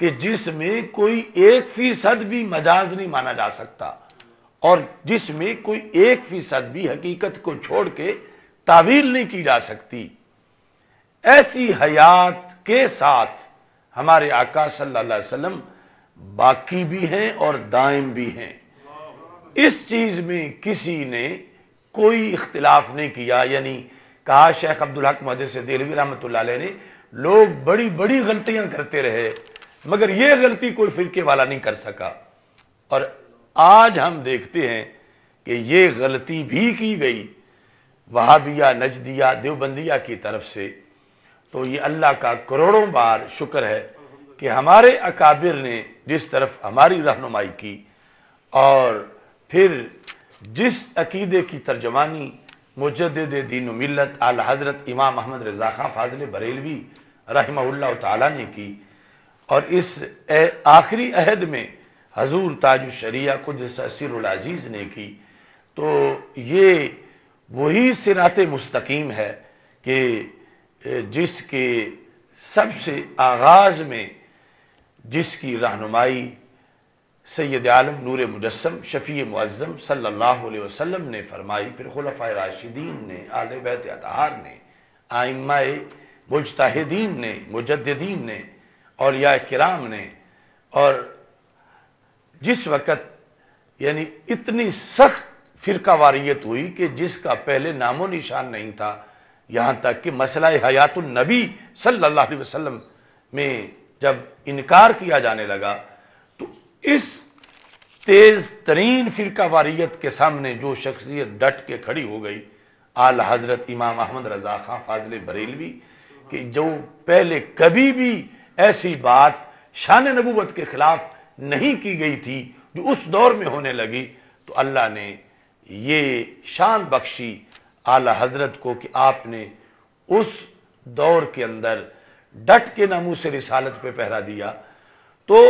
कि जिसमें कोई एक फीसद भी मजाज नहीं माना जा सकता और जिसमें कोई एक फीसद भी हकीकत को छोड़ के तावील नहीं की जा सकती ऐसी हयात के साथ हमारे आका सल्लल्लाहु अलैहि वसल्लम बाकी भी हैं और दायम भी हैं इस चीज़ में किसी ने कोई इख्तलाफ नहीं किया यानी कहा शेख अब्दुल हक मदे से रहमत ने लोग बड़ी बड़ी गलतियां करते रहे मगर यह गलती कोई फिरके वाला नहीं कर सका और आज हम देखते हैं कि ये गलती भी की गई वहाबिया नजदिया देवबंदिया की तरफ से तो ये अल्लाह का करोड़ों बार शुक्र है कि हमारे अकाबिर ने जिस तरफ हमारी रहनुमाई की और फिर जिस अकीदे की तर्जमानी मुजद दीन मिलत आल हज़रत इमाम अहमद रजा खां फाजिल बरेलवी रहमा ने की और इस आखिरी अहद में हजूर ताज शरिया को जैसा सिरजीज़ ने की तो ये वही सिरात मुस्तकीम है कि जिसके सबसे आगाज़ में जिसकी रहनुमाई सैद आलम नूर मुजस्म शफ़ी मुज़म सल्ला वसम ने फरमाई फिर खुलफ राशिदीन ने आल बैत अतहार ने आइमा मुजताहिदीन ने मुजद्दीन ने और या कराम ने और जिस वक़्त यानी इतनी सख्त फ़िरका वारियत हुई कि जिसका पहले नामो निशान नहीं था यहाँ तक कि मसला हयातुलनबी सल्ला वसम में जब इनकार किया जाने लगा तो इस तेज़ तरीन फ़िरका वारियत के सामने जो शख्सियत डट के खड़ी हो गई आल हज़रत इमाम अहमद रज़ा खां फाजिल बरेलवी कि जो पहले कभी भी ऐसी बात शान नबूत के ख़िलाफ़ नहीं की गई थी जो उस दौर में होने लगी तो अल्लाह ने ये शान बख्शी आला हजरत को कि आपने उस दौर के अंदर डट के नामो से रिसालत पे पहरा दिया तो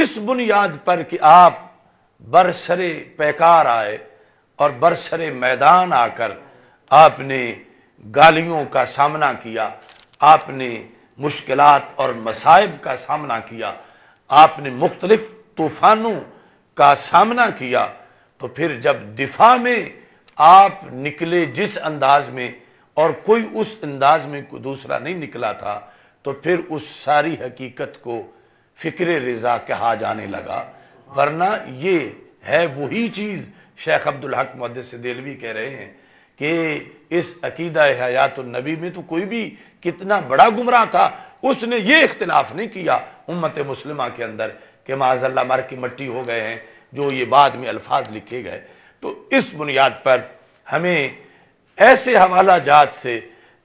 इस बुनियाद पर कि आप बरसरे पैकार आए और बरसरे मैदान आकर आपने गालियों का सामना किया आपने मुश्किलात और मसाइब का सामना किया आपने मुख्तलिफ तूफानों का सामना किया तो फिर जब दिफा में आप निकले जिस अंदाज में और कोई उस अंदाज में कोई दूसरा नहीं निकला था तो फिर उस सारी हकीकत को फ़िक्र रज़ा कहा जाने लगा वरना ये है वही चीज़ शेख अब्दुल हक मुहदस देलवी कह रहे हैं कि इस अकीदा हयात नबी में तो कोई भी कितना बड़ा गुमराह था उसने ये इख्तलाफ नहीं किया उम्मत मुस्लिमा के अंदर कि माजल्ला मर की मट्टी हो गए हैं जो ये बाद में अल्फाज लिखे गए तो इस बुनियाद पर हमें ऐसे हवाला जात से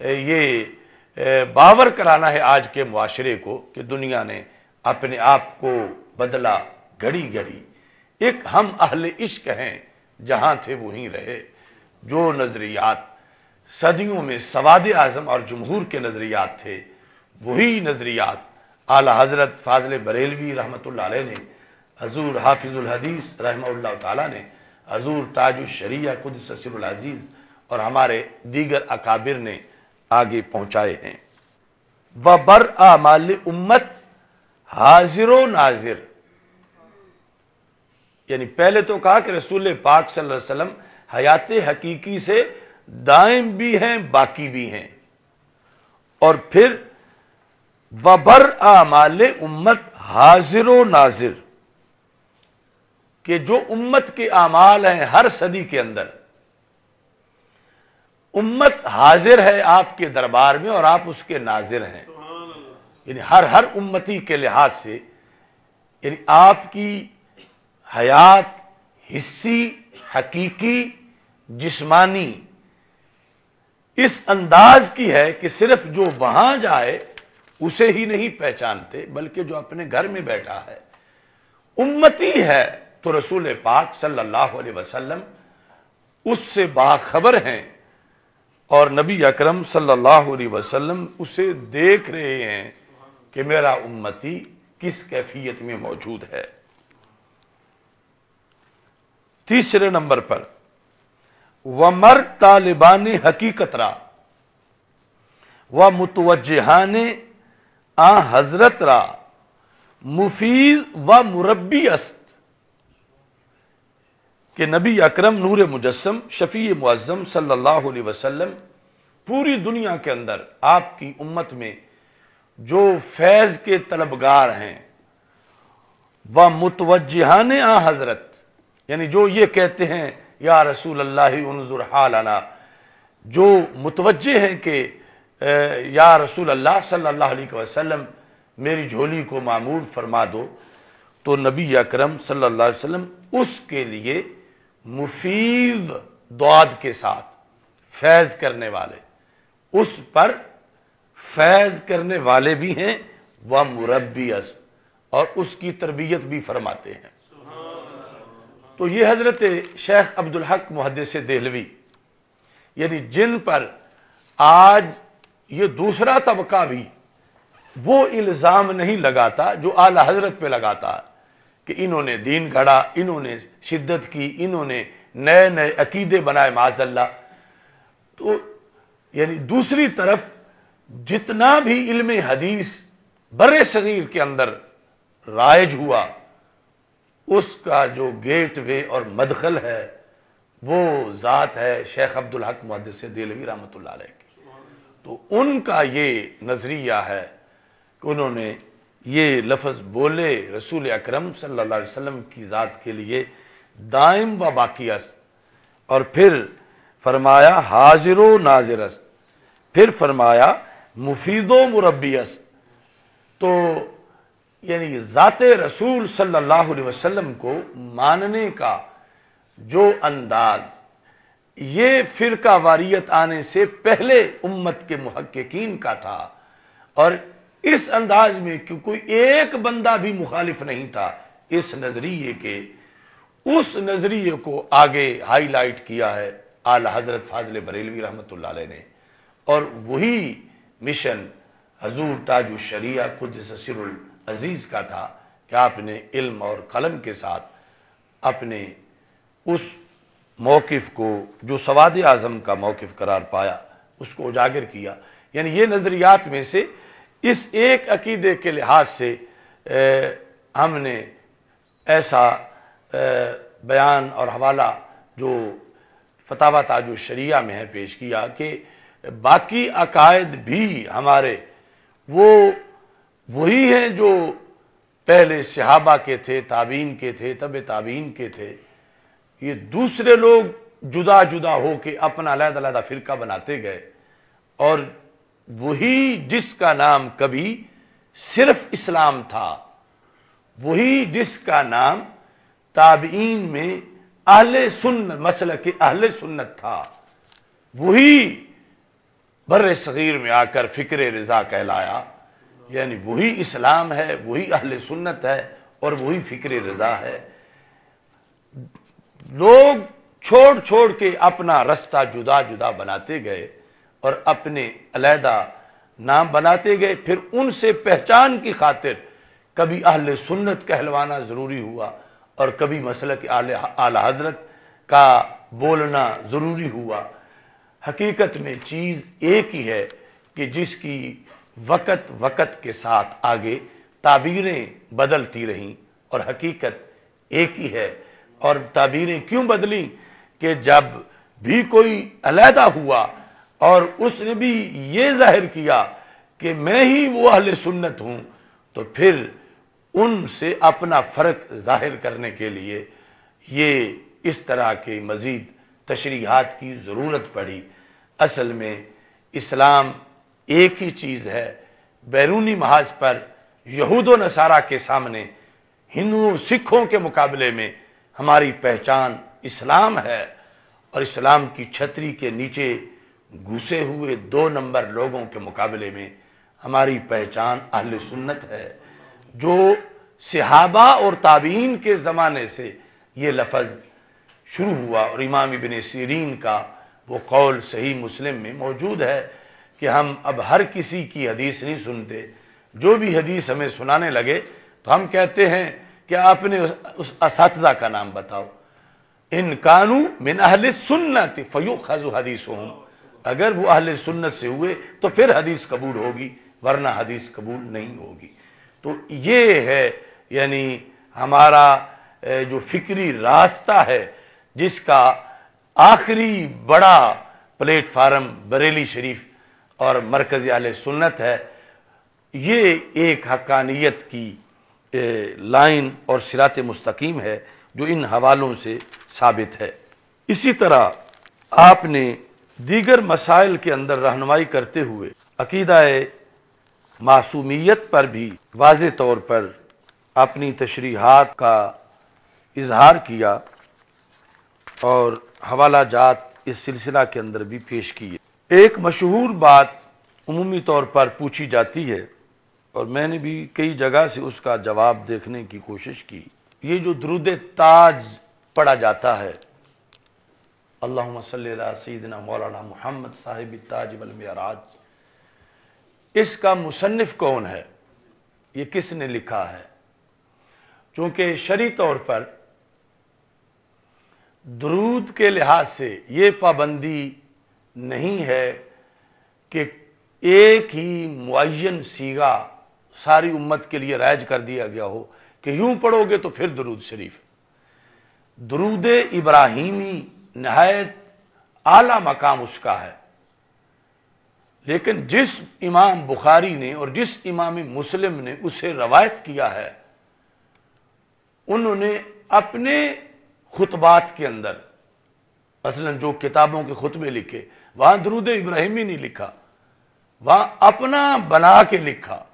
ये बावर कराना है आज के माशरे को कि दुनिया ने अपने आप को बदला घड़ी घड़ी एक हम अहल इश्क हैं जहाँ थे वहीं रहे जो नज़रियात सदियों में सवाद आज़म और जमहूर के नज़रियात थे वही नज़रियात आला हज़रत फाजिल बरेलवी रहमत ने हजूर हाफिज़ुलहदीस रहमा ताली ने हजूर ताजुशरिया कुदसरजीज़ और हमारे दीगर अकाबिर ने आगे पहुँचाए हैं व बर आमाल उम्मत हाजिर नाजिर यानी पहले तो कहा कि रसूल पाक सल्लम हयात हकीकी से दायम भी हैं बाकी भी हैं और फिर वबर आमाल उम्मत हाजिर नाजिर के जो उम्मत के आमाल हैं हर सदी के अंदर उम्मत हाजिर है आपके दरबार में और आप उसके नाजिर हैं यानी हर हर उम्मती के लिहाज से यानी आपकी हयात हिस्सी हकीकी जिस्मानी इस अंदाज की है कि सिर्फ जो वहां जाए उसे ही नहीं पहचानते बल्कि जो अपने घर में बैठा है उम्मती है तो रसूल पाक सल्लल्लाहु अलैहि वसल्लम उससे बाखबर हैं और नबी अकरम सल्लल्लाहु अलैहि वसल्लम उसे देख रहे हैं कि मेरा उम्मती किस कैफियत में मौजूद है तीसरे नंबर पर वमर तालिबान हकीकतरा व मुतवजहान आ हजरत रा मुफीज व मुरबी अस्त के नबी अकरम नूर मुजस्म शफी मुआज़म सल्लल्लाहु अलैहि वसल्लम पूरी दुनिया के अंदर आपकी उम्मत में जो फैज़ के तलबगार हैं व मुतवजहान आ हजरत यानी जो ये कहते हैं या रसूल अल्लाह हालाना जो मुतवजे हैं कि या रसूल अल्लाह सल्लल्लाहु अलैहि वसल्लम मेरी झोली को मामूर फरमा दो तो नबी अकरम सल्लल्लाहु अलैहि वसल्लम उसके लिए मुफीद दुआद के साथ फैज़ करने वाले उस पर फैज़ करने वाले भी हैं व मुरबी अस और उसकी तरबियत भी फरमाते हैं तो ये हज़रत शेख अब्दुल हक मुहदस दहलवी यानी जिन पर आज ये दूसरा तबका भी वो इल्ज़ाम नहीं लगाता जो आला हजरत पे लगाता कि इन्होंने दीन गढ़ा इन्होंने शिद्दत की इन्होंने नए नए अकीदे बनाए माजल्ला तो यानी दूसरी तरफ जितना भी इल्म हदीस बर शरीर के अंदर राइज हुआ उसका जो गेट वे और मदखल है वो ज़ात है शेख अब्दुल हक मुहदस दिलवी रहमत तो उनका ये नज़रिया है कि उन्होंने ये लफ्ज़ बोले रसूल अक्रम सल्लल्लाहु अलैहि वसल्लम की ज़ात के लिए दायम व बाकियस और फिर फरमाया हाजिर नाजिरस फिर फरमाया मुफीद मुरबियस तो यानी ज़ात रसूल सल्लल्लाहु अलैहि वसल्लम को मानने का जो अंदाज़ ये फिरका वारियत आने से पहले उम्मत के महक्कीन का था और इस अंदाज में क्यों कोई एक बंदा भी मुखालिफ नहीं था इस नज़रिए के उस नज़रिए को आगे हाईलाइट किया है आला हज़रत फाजल बरेलवी रहमत ने और वही मिशन हजूर ताजु शरिया खुद ससरुल अजीज़ का था कि आपने इल्म और कलम के साथ अपने उस मौक़ को जो सवाद आज़म का मौकफ करार पाया उसको उजागर किया यानी ये नज़रियात में से इस एक अकीदे के लिहाज से ए, हमने ऐसा ए, बयान और हवाला जो फतावा ताजु शरिया में है पेश किया कि बाकी अकायद भी हमारे वो वही हैं जो पहले सहाबा के थे ताबीन के थे तब ताबीन के थे ये दूसरे लोग जुदा जुदा होके अपना अलहदा अलहदा फ़िरका बनाते गए और वही जिसका नाम कभी सिर्फ इस्लाम था वही जिसका नाम ताबीन में अहल सुन्न मसल के अहल सुन्नत था वही बर सग़ीर में आकर फ़िक्र रज़ा कहलाया यानी वही इस्लाम है वही अहल सुन्नत है और वही फ़िक्र रज़ा है लोग छोड़ छोड़ के अपना रास्ता जुदा जुदा बनाते गए और अपने अलहदा नाम बनाते गए फिर उनसे पहचान की खातिर कभी अहल सुन्नत कहलवाना ज़रूरी हुआ और कभी मसल के आला हजरत का बोलना ज़रूरी हुआ हकीकत में चीज़ एक ही है कि जिसकी वक़्त वक़्त के साथ आगे ताबीरें बदलती रहीं और हकीकत एक ही है और ताबीरें क्यों बदली कि जब भी कोई अलहदा हुआ और उसने भी ये जाहिर किया कि मैं ही वो अहल सुन्नत हूँ तो फिर उनसे अपना फ़र्क जाहिर करने के लिए ये इस तरह के मज़ीद तशरीहत की ज़रूरत पड़ी असल में इस्लाम एक ही चीज़ है बैरूनी महाज पर यहूद नसारा के सामने हिंदुओं सिखों के मुकाबले में हमारी पहचान इस्लाम है और इस्लाम की छतरी के नीचे घुसे हुए दो नंबर लोगों के मुकाबले में हमारी पहचान अहल सुन्नत है जो सिहाबा और ताबीन के ज़माने से ये लफज शुरू हुआ और इमाम इबन सीरीन का वो कौल सही मुस्लिम में मौजूद है कि हम अब हर किसी की हदीस नहीं सुनते जो भी हदीस हमें सुनाने लगे तो हम कहते हैं कि आपने उस, उस इस का नाम बताओ इन कानू मिन अहल सुन्नत फयो खजु हदीस हूँ अगर वो अहल सुन्नत से हुए तो फिर हदीस कबूल होगी वरना हदीस कबूल नहीं होगी तो ये है यानी हमारा जो फिक्री रास्ता है जिसका आखिरी बड़ा प्लेटफार्म बरेली शरीफ और मरकज़ आल सुन्नत है ये एक हकानियत की लाइन और सिरात मुस्तकीम है जो इन हवालों से साबित है इसी तरह आपने दीगर मसाइल के अंदर रहनुमाई करते हुए अकीदा मासूमियत पर भी वाज तौर पर अपनी तशरीहत का इजहार किया और हवाला जात इस सिलसिला के अंदर भी पेश किए एक मशहूर बात अमूमी तौर पर पूछी जाती है और मैंने भी कई जगह से उसका जवाब देखने की कोशिश की ये जो द्रुद ताज पढ़ा जाता है अल्लाह सैदना मौलाना मोहम्मद साहिब ताज मराज इसका मुसनफ़ कौन है ये किसने लिखा है चूँकि शरी तौर पर दरूद के लिहाज से ये पाबंदी नहीं है कि एक ही मुन सीगा सारी उम्मत के लिए राज कर दिया गया हो कि यूं पढ़ोगे तो फिर दरूद शरीफ दरूद इब्राहिमी नहायत आला मकाम उसका है लेकिन जिस इमाम बुखारी ने और जिस इमाम मुस्लिम ने उसे रवायत किया है उन्होंने अपने खुतबात के अंदर मसलन जो किताबों के खुतबे लिखे वहां दरूद इब्राहिमी नहीं लिखा वहां अपना बना के लिखा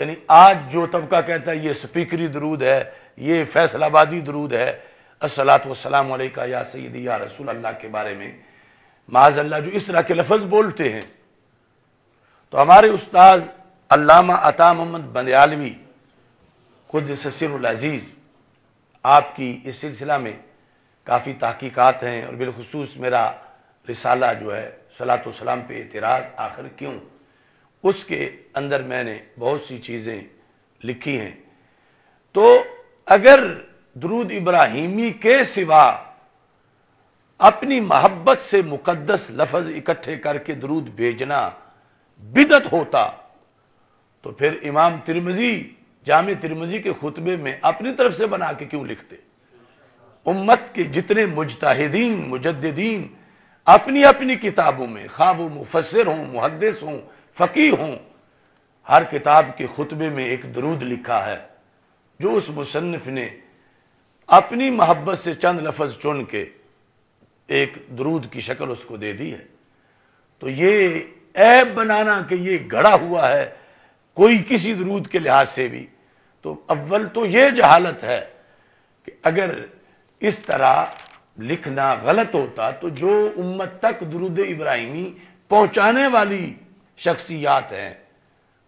यानी आज जो तबका कहता है ये स्पीकरी दरूद है ये फैसलाबादी दरूद है असलात वसलाम या सैद या रसूल अल्लाह के बारे में माज अल्लाह जो इस तरह के लफज बोलते हैं तो हमारे उस्ताद अल्लामा अता मोहम्मद बंदयालवी खुद ससरजीज़ आपकी इस सिलसिला में काफ़ी तहकीकत हैं और बिलखसूस मेरा रिसाला जो है सलात सलाम पे एतराज़ आखिर क्यों उसके अंदर मैंने बहुत सी चीज़ें लिखी हैं तो अगर दरूद इब्राहिमी के सिवा अपनी मोहब्बत से मुकद्दस लफज इकट्ठे करके दरूद भेजना बिदत होता तो फिर इमाम तिरमजी जाम तिरमजी के खुतबे में अपनी तरफ से बना के क्यों लिखते उम्मत के जितने मुजताहिदीन मुजद्दीन अपनी अपनी किताबों में खा वो मुफसर हों मुहदस हों फ़की हूं हर किताब के खुतबे में एक दरूद लिखा है जो उस मुसन्फ ने अपनी मोहब्बत से चंद लफज चुन के एक दरूद की शक्ल उसको दे दी है तो ये ऐब बनाना कि ये गड़ा हुआ है कोई किसी दरूद के लिहाज से भी तो अव्वल तो ये जहालत है कि अगर इस तरह लिखना गलत होता तो जो उम्मत तक दरुद इब्राहिमी पहुंचाने वाली शख्सियात हैं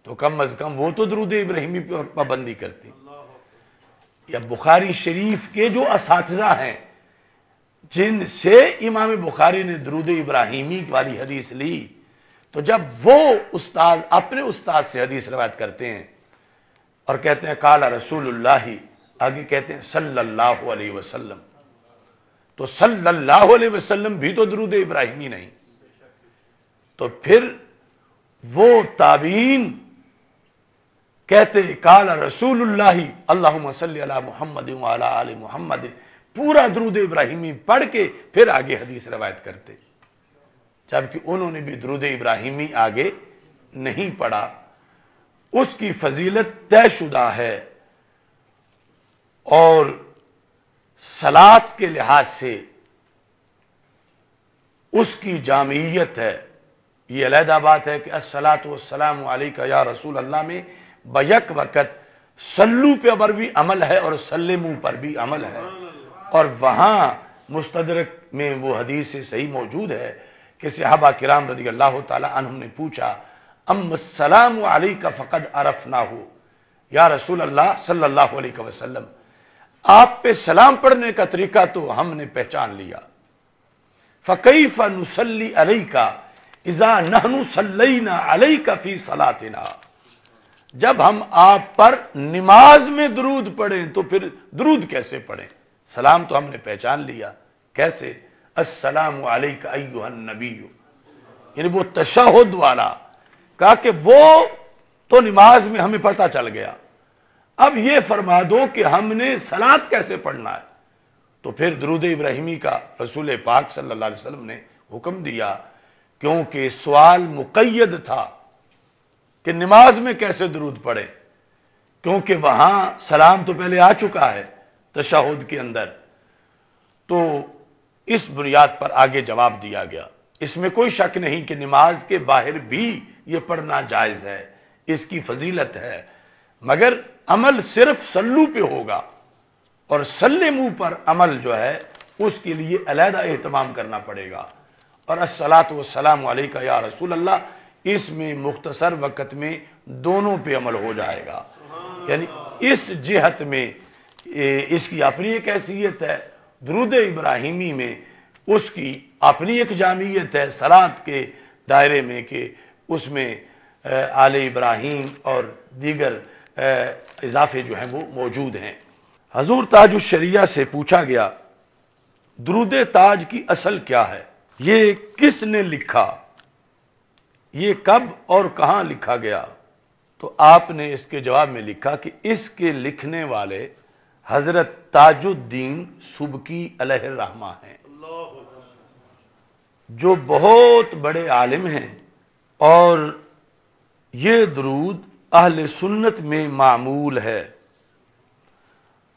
तो कम अज़ कम वो तो दरुद इब्राहिमी पर पाबंदी करती या बुखारी शरीफ के जो इस हैं जिनसे इमाम बुखारी ने दरुद इब्राहिमी वाली हदीस ली तो जब वो उस्ताद अपने उस्ताद से हदीस रवायत करते हैं और कहते हैं काला रसूल आगे कहते हैं सल्लल्लाहु अलैहि वसल्लम तो सल्लल्लाहु अलैहि वसल्लम भी तो दरुद इब्राहिमी नहीं तो फिर वो ताबीन कहते काला रसूल अल्लाह मोहम्मद मोहम्मद पूरा द्रुद इब्राहिमी पढ़ के फिर आगे हदीस रवायत करते जबकि उन्होंने भी द्रुद इब्राहिमी आगे नहीं पढ़ा उसकी फजीलत तयशुदा है और सलात के लिहाज से उसकी जामियत है ये अलहदा बात है कि असलातम या रसूल अल्लाह में बक वक़्त सल्लू पे पर भी अमल है और सलमू पर भी अमल है और वहाँ मुस्तरक में वो हदीस सही मौजूद है कि सिहाबा किराम रदी अल्लाह तहम ने पूछा अम सलाम अली का फ़कद अरफ ना हो या रसूल अल्लाह सल्लल्लाहु अलैहि वसल्लम आप पे सलाम पढ़ने का तरीका तो हमने पहचान लिया फ़कई फ़नसली अली का फी नहनु जब हम आप पर नमाज में दरूद पढ़ें तो फिर दरूद कैसे पढ़ें सलाम तो हमने पहचान लिया कैसे असलम नबी यानी वो तशहद वाला कहा कि वो तो नमाज में हमें पता चल गया अब ये फरमा दो कि हमने सलात कैसे पढ़ना है तो फिर दरूद इब्राहिमी का रसूल पाक सल्लल्लाहु अलैहि वसल्लम ने हुक्म दिया क्योंकि सवाल मुकैद था कि नमाज में कैसे दरूद पढ़े क्योंकि वहां सलाम तो पहले आ चुका है तशाहुद के अंदर तो इस बुनियाद पर आगे जवाब दिया गया इसमें कोई शक नहीं कि नमाज के बाहर भी यह पढ़ना जायज़ है इसकी फजीलत है मगर अमल सिर्फ सल्लू पे होगा और सल्ले मुंह पर अमल जो है उसके लिए अलहदा अहतमाम करना पड़ेगा और असलात वसलाम या रसूल अल्लाह इसमें मुख्तसर वक़्त में दोनों पे अमल हो जाएगा यानी इस जहत में इसकी अपनी एक हैसियत है द्रुद इब्राहिमी में उसकी अपनी एक जामियत है सलात के दायरे में कि उसमें आल इब्राहिम और दीगर इजाफे जो हैं वो मौजूद हैं हजूर ताज शरिया से पूछा गया द्रुद ताज की असल क्या है ये किसने लिखा ये कब और कहाँ लिखा गया तो आपने इसके जवाब में लिखा कि इसके लिखने वाले हजरत ताजुद्दीन सुबकी अलहरहमा हैं जो बहुत बड़े आलिम हैं और ये दरूद अहल सुन्नत में मामूल है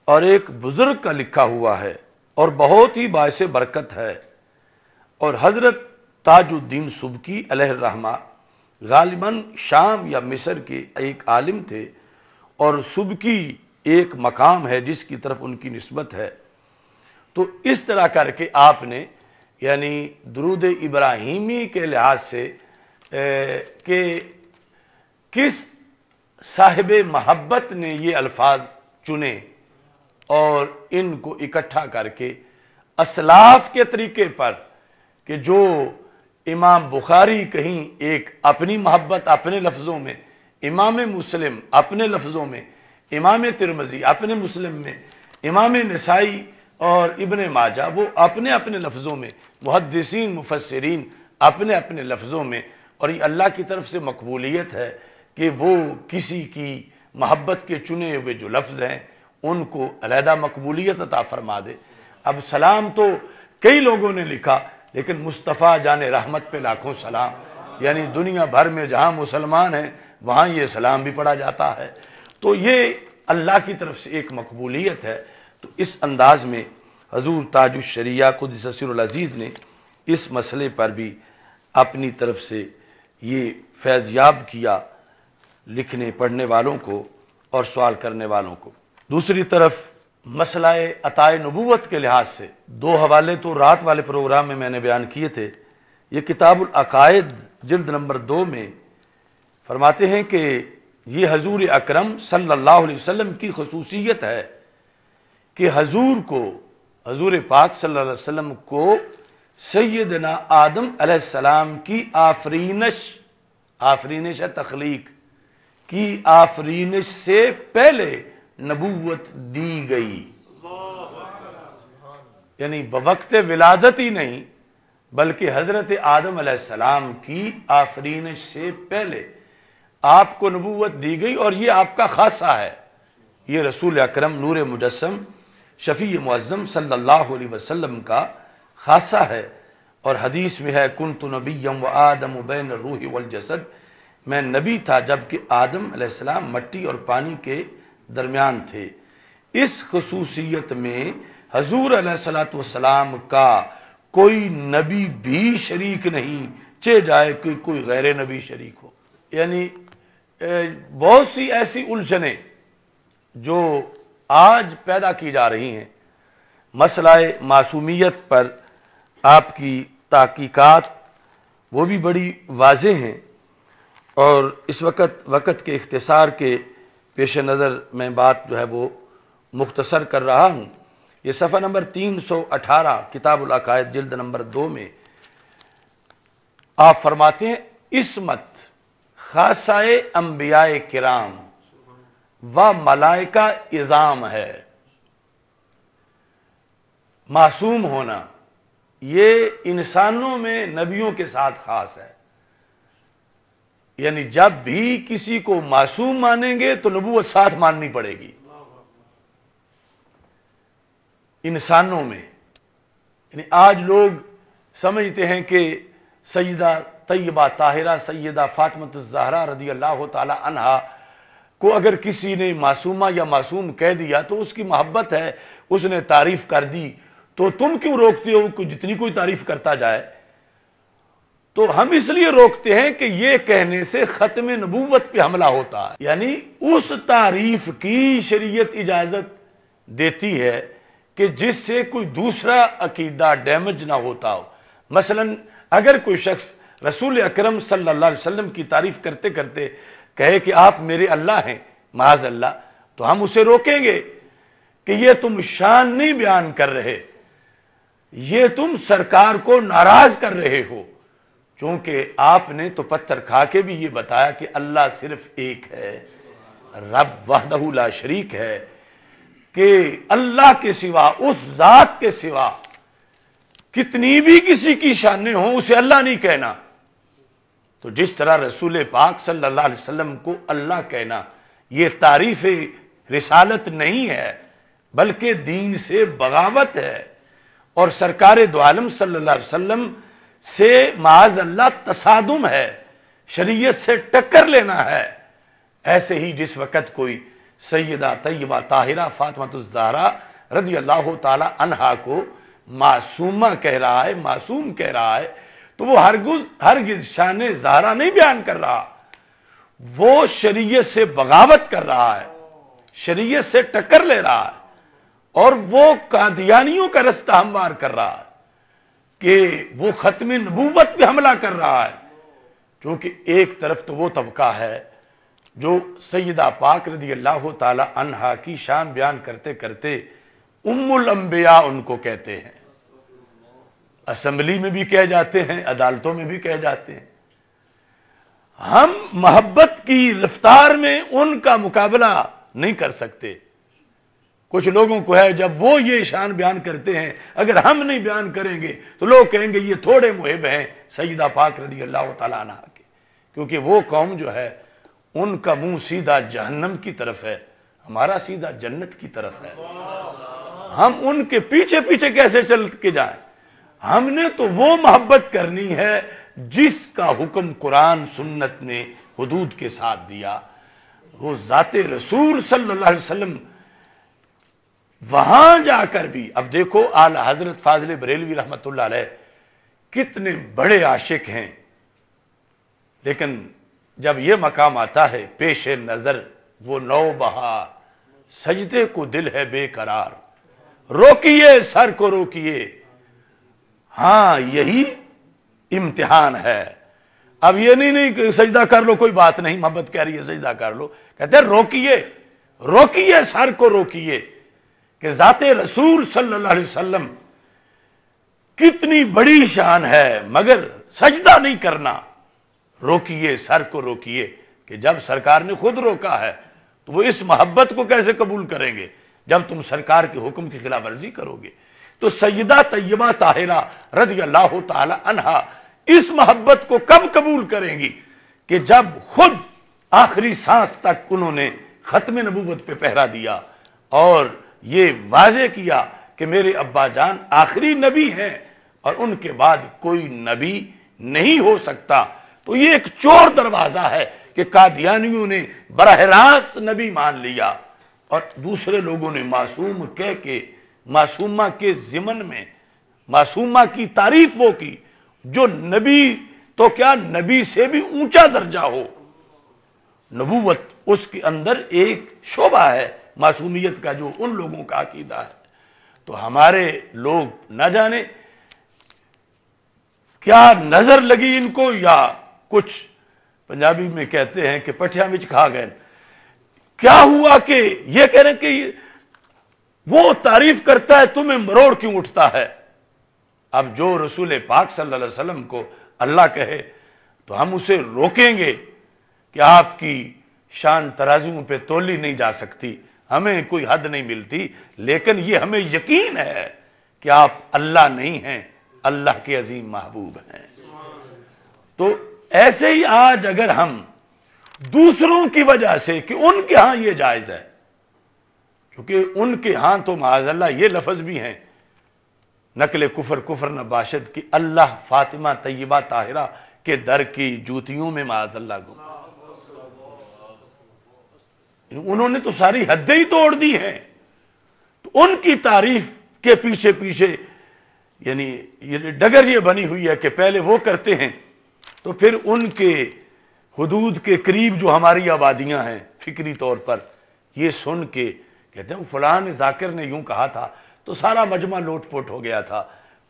और एक बुज़ुर्ग का लिखा हुआ है और बहुत ही बायस बरकत है और हज़रत ताजुद्दीन सुबकी अलहरहमा गालिबा शाम या मिसर के एक आलिम थे और सुबकी एक मकाम है जिसकी तरफ उनकी नस्बत है तो इस तरह करके आपने यानी दरूद इब्राहिमी के लिहाज से के किस साहिब महब्बत ने ये अल्फाज चुने और इनको इकट्ठा करके असलाफ के तरीके पर कि जो इमाम बुखारी कहीं एक अपनी मोहब्बत अपने लफ्ज़ों में इमाम मुस्लिम अपने लफ्ज़ों में इमाम तिरमजी अपने मुस्लिम में इमाम नसाई और इबन माजा वो अपने अपने लफ्ज़ों में मुहदसिन मुफसरीन अपने अपने लफ्ज़ों में और ये अल्लाह की तरफ से मकबूलीत है कि वो किसी की महब्बत के चुने हुए जो लफ्ज़ हैं उनको अलहदा मकबूलीत अता फरमा दे अब सलाम तो कई लोगों ने लिखा लेकिन मुस्तफ़ा जान रहमत पे लाखों सलाम यानी दुनिया भर में जहाँ मुसलमान हैं वहाँ ये सलाम भी पढ़ा जाता है तो ये अल्लाह की तरफ से एक मकबूलियत है तो इस अंदाज में हजूर ताजुशरिया अज़ीज़ ने इस मसले पर भी अपनी तरफ से ये फैज़याब किया लिखने पढ़ने वालों को और सवाल करने वालों को दूसरी तरफ मसलाए अताए नबूत के लिहाज से दो हवाले तो रात वाले प्रोग्राम में मैंने बयान किए थे ये अकायद जल्द नंबर दो में फरमाते हैं कि ये हजूर अक्रम सल्लल्लाहु अलैहि वसल्लम की खसूसियत है कि हजूर को हजूर पाक सल्लल्लाहु अलैहि वसल्लम को सैदना आदम सलाम की आफरीनश आफरीनश तख्लीक की आफरीनश से पहले नबूवत दी गई यानी बवक्त विलादत ही नहीं बल्कि हज़रत आदम सलाम की आफरीन से पहले आपको नबूवत दी गई और ये आपका खासा है ये रसूल अकरम नूर मुजस्म शफ़ी मुज़म सल्लल्लाहु अलैहि वसल्लम का खासा है और हदीस में है कुन तो नबीम व आदम बैन वल जसद मैं नबी था जबकि आदम सलाम मट्टी और पानी के दरमियान थे इस खसूसियत में हजूर सलाम का कोई नबी भी शरीक नहीं चे जाए कि कोई गैर नबी शरीक हो यानी बहुत सी ऐसी उलझने जो आज पैदा की जा रही हैं मसला मासूमियत पर आपकी तहकीक़ात वो भी बड़ी वाज हैं और इस वक्त वक़्त के अख्तसार के पेश नज़र मैं बात जो है वो मुख्तसर कर रहा हूँ ये सफ़ा नंबर तीन सौ अठारह अकायद जल्द नंबर दो में आप फरमाते हैं इसमत खासाए अम्बिया कराम व मलाइका इज़ाम है मासूम होना ये इंसानों में नबियों के साथ ख़ास है यानी जब भी किसी को मासूम मानेंगे तो नबूत साथ माननी पड़ेगी इंसानों में यानी आज लोग समझते हैं कि सजदा तय्यबा ताहिरा सैदा फातमत जहरा रदी अल्लाह तहा को अगर किसी ने मासूमा या मासूम कह दिया तो उसकी मोहब्बत है उसने तारीफ़ कर दी तो तुम क्यों रोकते हो कि जितनी कोई तारीफ़ करता जाए तो हम इसलिए रोकते हैं कि ये कहने से ख़त्म नबूवत पे हमला होता है यानी उस तारीफ की शरीयत इजाज़त देती है कि जिससे कोई दूसरा अकीदा डैमेज ना होता हो मसलन अगर कोई शख्स रसूल अक्रम सल्लल्लाहु अलैहि वसल्लम की तारीफ़ करते करते कहे कि आप मेरे अल्लाह हैं माज अल्लाह तो हम उसे रोकेंगे कि यह तुम शान नहीं बयान कर रहे ये तुम सरकार को नाराज़ कर रहे हो क्योंकि आपने तो पत्थर खा के भी ये बताया कि अल्लाह सिर्फ एक है रब वाहदहुला शरीक है कि अल्लाह के सिवा उस जात के सिवा कितनी भी किसी की शान हो उसे अल्लाह नहीं कहना तो जिस तरह रसूल पाक सल्लल्लाहु अलैहि वसल्लम को अल्लाह कहना ये तारीफ रिसालत नहीं है बल्कि दीन से बगावत है और सरकार दो आलम सल्लल्लाहु अलैहि वसल्लम से माज अल्लाह तसादम है शरीयत से टक्कर लेना है ऐसे ही जिस वक़्त कोई सैदा तयबा ताहिरा फ़ातमतज़ारा रजी अल्लाह तहा को मासूमा कह रहा है मासूम कह रहा है तो वो हरगुज हरगिज शान जहरा नहीं बयान कर रहा वो शरीयत से बगावत कर रहा है शरीयत से टक्कर ले रहा है और वो कादियानियों का रास्ता हमवार कर रहा है कि वो ख़त्म नबूवत पे हमला कर रहा है क्योंकि एक तरफ तो वो तबका है जो सैदा पाक रदी अल्लाह तहा की शान बयान करते करते उम्मुल अम्बिया उनको कहते हैं असम्बली में भी कह जाते हैं अदालतों में भी कह जाते हैं हम मोहब्बत की रफ्तार में उनका मुकाबला नहीं कर सकते कुछ लोगों को है जब वो ये शान बयान करते हैं अगर हम नहीं बयान करेंगे तो लोग कहेंगे ये थोड़े मुहिब हैं सईदा पाक रदी अल्लाह तला के क्योंकि वो कौम जो है उनका मुंह सीधा जहन्नम की तरफ है हमारा सीधा जन्नत की तरफ है हम उनके पीछे पीछे कैसे चल के जाए हमने तो वो मोहब्बत करनी है जिसका हुक्म कुरान सुन्नत ने हदूद के साथ दिया वो जाते रसूल सल्लल्लाहु अलैहि वसल्लम वहां जाकर भी अब देखो आला हजरत फाजिल बरेलवी रहमत कितने बड़े आशिक हैं लेकिन जब यह मकाम आता है पेश नजर वो नौ बहार सजदे को दिल है बेकरार रोकिए सर को रोकिए हाँ यही इम्तिहान है अब ये नहीं नहीं कि सजदा कर लो कोई बात नहीं मोहब्बत कह रही है सजदा कर लो कहते रोकिए रोकिए सर को रोकिए कि जाते रसूल सल्लल्लाहु अलैहि वसल्लम कितनी बड़ी शान है मगर सजदा नहीं करना रोकिए सर को रोकिए कि जब सरकार ने खुद रोका है तो वो इस मोहब्बत को कैसे कबूल करेंगे जब तुम सरकार के हुक्म की खिलाफ वर्जी करोगे तो सयदा तय्यबा ताहिरा रजी अल्लाह तहा इस मोहब्बत को कब कबूल करेंगी कि जब खुद आखिरी सांस तक उन्होंने खत्म नबूबत पे पहरा दिया और ये वाजे किया कि मेरे अब्बा जान आखिरी नबी हैं और उनके बाद कोई नबी नहीं हो सकता तो ये एक चोर दरवाज़ा है कि कादियानियों ने बरह रास्त नबी मान लिया और दूसरे लोगों ने मासूम कह के मासूमा के ज़िमन में मासूमा की तारीफ वो की जो नबी तो क्या नबी से भी ऊंचा दर्जा हो नबूवत उसके अंदर एक शोभा है मासूमियत का जो उन लोगों का अकीदा है तो हमारे लोग ना जाने क्या नजर लगी इनको या कुछ पंजाबी में कहते हैं कि पठिया मिच खा गए क्या हुआ कि ये कह रहे कि वो तारीफ करता है तुम्हें मरोड़ क्यों उठता है अब जो रसूल पाक सल्लल्लाहु अलैहि वसल्लम को अल्लाह कहे तो हम उसे रोकेंगे कि आपकी शान तराजुओं पे तोली नहीं जा सकती हमें कोई हद नहीं मिलती लेकिन ये हमें यकीन है कि आप अल्लाह नहीं हैं अल्लाह के अजीम महबूब हैं तो ऐसे ही आज अगर हम दूसरों की वजह से कि उनके यहां ये जायज है क्योंकि उनके यहां तो माजल्ला ये लफज भी हैं नकल कुफर कुफर नबाशद की अल्लाह फातिमा तय्यबा ताहिरा के दर की जूतियों में माजल्ला गुम उन्होंने तो सारी हदें ही तोड़ दी हैं तो उनकी तारीफ के पीछे पीछे यानी ये डगर ये बनी हुई है कि पहले वो करते हैं तो फिर उनके हदूद के करीब जो हमारी आबादियां हैं फिक्री तौर पर ये सुन के कहते हैं फलान जाकिर ने यूं कहा था तो सारा मजमा लोटपोट हो गया था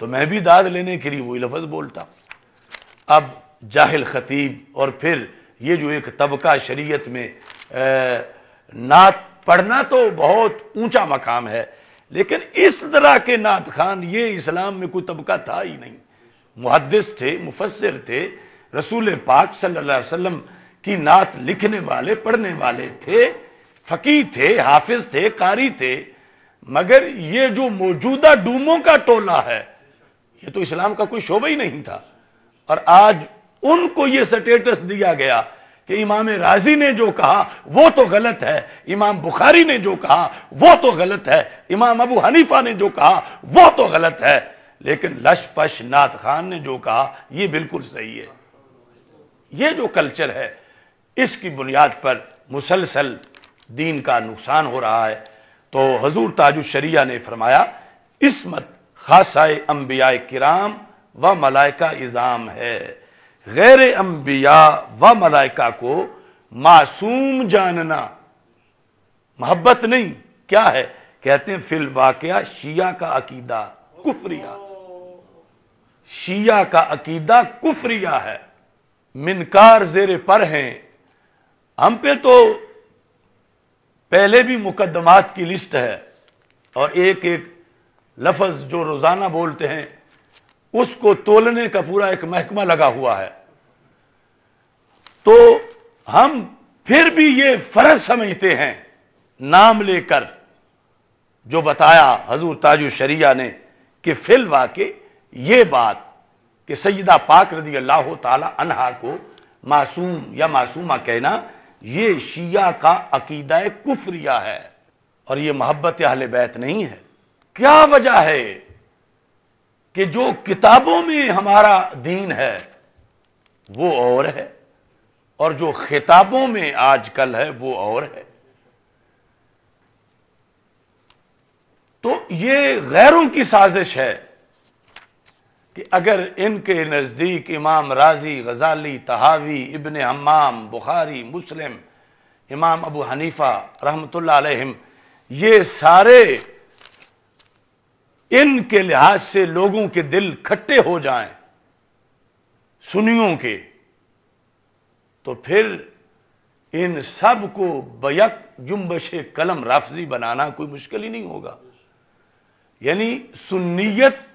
तो मैं भी दाद लेने के लिए वही लफज बोलता अब जाहिल खतीब और फिर ये जो एक तबका शरीयत में आ, नात पढ़ना तो बहुत ऊंचा मकाम है लेकिन इस तरह के नात खान ये इस्लाम में कोई तबका था ही नहीं मुहदस थे मुफसर थे रसूल पाक सल्लल्लाहु अलैहि वसल्लम की नात लिखने वाले पढ़ने वाले थे फ़की थे हाफिज थे कारी थे मगर ये जो मौजूदा डूमों का टोला है ये तो इस्लाम का कोई शोबा ही नहीं था और आज उनको ये स्टेटस दिया गया कि इमाम राजी ने जो कहा वो तो गलत है इमाम बुखारी ने जो कहा वो तो गलत है इमाम अबू हनीफा ने जो कहा वो तो गलत है लेकिन लशपश नाथ खान ने जो कहा ये बिल्कुल सही है ये जो कल्चर है इसकी बुनियाद पर मुसलसल दीन का नुकसान हो रहा है तो हजूर ताजुशरिया ने फरमाया इसमत खासाए अम्बिया किराम व मलाइका इज़ाम है गैर अम्बिया व मलाइका को मासूम जानना मोहब्बत नहीं क्या है कहते हैं फिल वाकया शिया का अकीदा कुफरिया शिया का अकीदा कुफरिया है मिनकार जेरे पर हैं हम पे तो पहले भी मुकदमात की लिस्ट है और एक एक लफज जो रोज़ाना बोलते हैं उसको तोलने का पूरा एक महकमा लगा हुआ है तो हम फिर भी ये फर्ज समझते हैं नाम लेकर जो बताया हजूर ताजु शरिया ने कि फिल वाके ये बात कि सैदा पाक रदी अल्लाह तहा को मासूम या मासूमा कहना ये शिया का अकीदा कुफरिया है और ये मोहब्बत अहल बैत नहीं है क्या वजह है कि जो किताबों में हमारा दीन है वो और है और जो खिताबों में आजकल है वो और है तो ये गैरों की साजिश है कि अगर इनके नज़दीक इमाम राजी गजाली तहावी इबन हमाम बुखारी मुस्लिम इमाम अबू हनीफा रहमतुल्लाह अलैहिम ये सारे इनके लिहाज से लोगों के दिल खट्टे हो जाएं सुनियों के तो फिर इन सब को बयक जुम्बश कलम राफजी बनाना कोई मुश्किल ही नहीं होगा यानी सुन्नीयत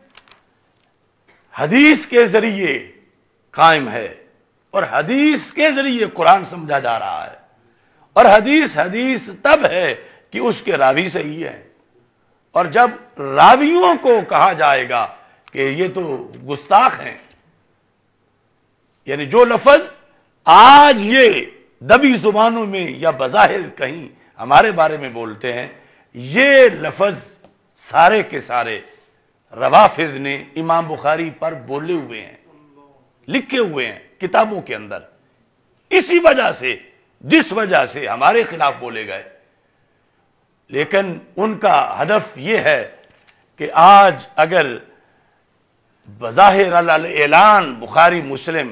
हदीस के जरिए कायम है और हदीस के जरिए कुरान समझा जा रहा है और हदीस हदीस तब है कि उसके रावी सही है और जब रावियों को कहा जाएगा कि ये तो गुस्ताख हैं यानी जो लफज आज ये दबी जुबानों में या बज़ाहिर कहीं हमारे बारे में बोलते हैं ये लफज सारे के सारे रवाफिज ने इमाम बुखारी पर बोले हुए हैं लिखे हुए हैं किताबों के अंदर इसी वजह से जिस वजह से हमारे खिलाफ बोले गए लेकिन उनका हदफ ये है कि आज अगर बज़ाहिर ऐलान बुखारी मुस्लिम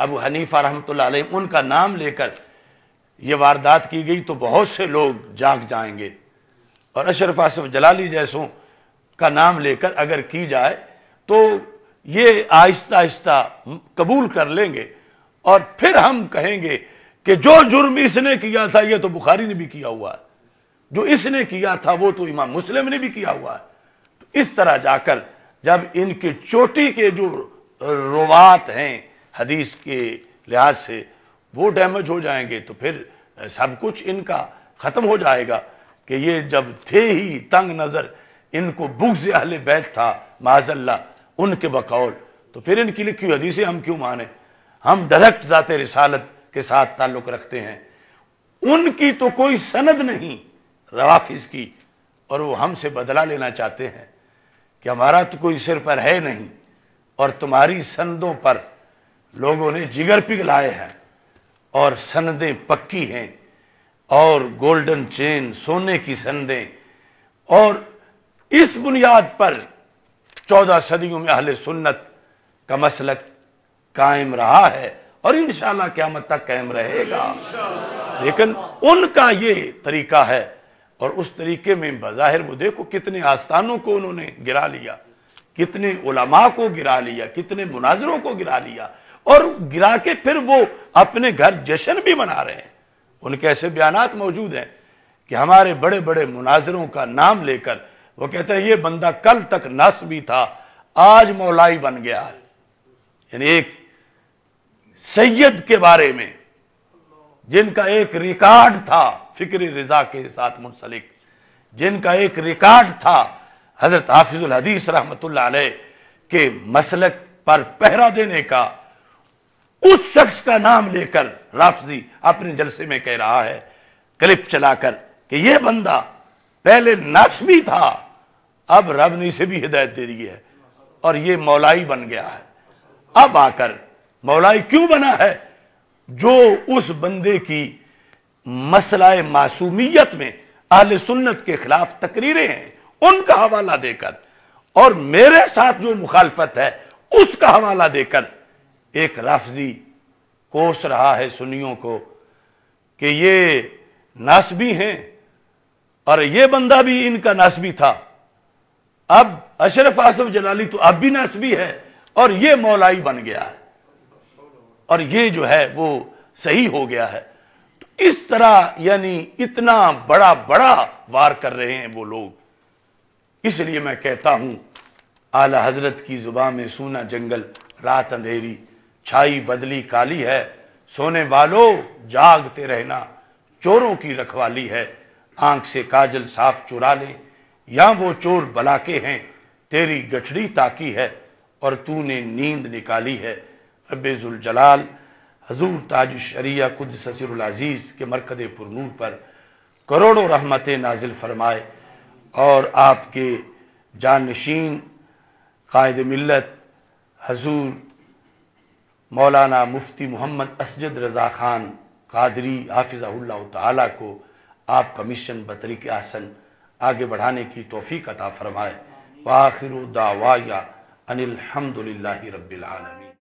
अबू हनीफा रहमत उनका नाम लेकर यह वारदात की गई तो बहुत से लोग जाग जाएंगे और अशरफ आसफ जलाली जैसों का नाम लेकर अगर की जाए तो ये आहिस्ता आहिस्ता कबूल कर लेंगे और फिर हम कहेंगे कि जो जुर्म इसने किया था ये तो बुखारी ने भी किया हुआ है जो इसने किया था वो तो इमाम मुस्लिम ने भी किया हुआ है तो इस तरह जाकर जब इनके चोटी के जो रवात हैं हदीस के लिहाज से वो डैमेज हो जाएंगे तो फिर सब कुछ इनका ख़त्म हो जाएगा कि ये जब थे ही तंग नज़र इनको से अहल बैत था माजल्ला उनके बकौल तो फिर इनकी लिखी हदीसें हम क्यों माने हम डायरेक्ट ज़ात रिसालत के साथ ताल्लुक़ रखते हैं उनकी तो कोई सनद नहीं रवाफिज की और वो हमसे बदला लेना चाहते हैं कि हमारा तो कोई सिर पर है नहीं और तुम्हारी संदों पर लोगों ने जिगर पिघलाए हैं और संदें पक्की हैं और गोल्डन चेन सोने की संदें और इस बुनियाद पर चौदह सदियों में अहल सुन्नत का मसलक कायम रहा है और इन शाला क्यामत तक कायम रहेगा लेकिन उनका ये तरीका है और उस तरीके में बज़ाहिर वो देखो कितने आस्थानों को उन्होंने गिरा लिया कितने उलमा को गिरा लिया कितने मुनाजरों को गिरा लिया और गिरा के फिर वो अपने घर जश्न भी मना रहे हैं उनके ऐसे बयान मौजूद हैं कि हमारे बड़े बड़े मुनाजरों का नाम लेकर वो कहते हैं ये बंदा कल तक नस भी था आज मौलाई बन गया है यानी एक सैयद के बारे में जिनका एक रिकॉर्ड था फ़िक्र रज़ा के साथ मुंसलिक जिनका एक रिकॉर्ड था हज़रत हाफिज़ुल हदीस रहमत के मसलक पर पहरा देने का उस शख्स का नाम लेकर राफजी अपने जलसे में कह रहा है क्लिप चलाकर कि यह बंदा पहले नाशमी था अब रब ने इसे भी हिदायत दे दी है और यह मौलाई बन गया है अब आकर मौलाई क्यों बना है जो उस बंदे की मसला मासूमियत में अहल सुन्नत के खिलाफ तकरीरें हैं उनका हवाला देकर और मेरे साथ जो मुखालफत है उसका हवाला देकर एक राफजी कोस रहा है सुनियों को कि ये नासबी हैं और ये बंदा भी इनका नासबी था अब अशरफ आसफ जलाली तो अब भी नासबी है और ये मौलाई बन गया है और ये जो है वो सही हो गया है इस तरह यानी इतना बड़ा बड़ा वार कर रहे हैं वो लोग इसलिए मैं कहता हूं आला हजरत की जुबा में सोना जंगल रात अंधेरी छाई बदली काली है सोने वालों जागते रहना चोरों की रखवाली है आंख से काजल साफ चुरा ले या वो चोर बलाके हैं तेरी गठड़ी ताकी है और तूने नींद निकाली है अबेजुल जलाल हजूर ताज शरिया कुद ससरजीज़ के मरकद पुरनूर पर करोड़ों रहमतें नाजिल फरमाए और आपके जानशीन कायद मिलत हजूर मौलाना मुफ्ती मोहम्मद असजद रज़ा ख़ान कादरी हाफिज़ा ताला को आप कमीशन बतरीक आसन आगे बढ़ाने की तोफ़ी अता फ़रमाए वाखिर अनिल अनिलहमदिल्ला रबालमी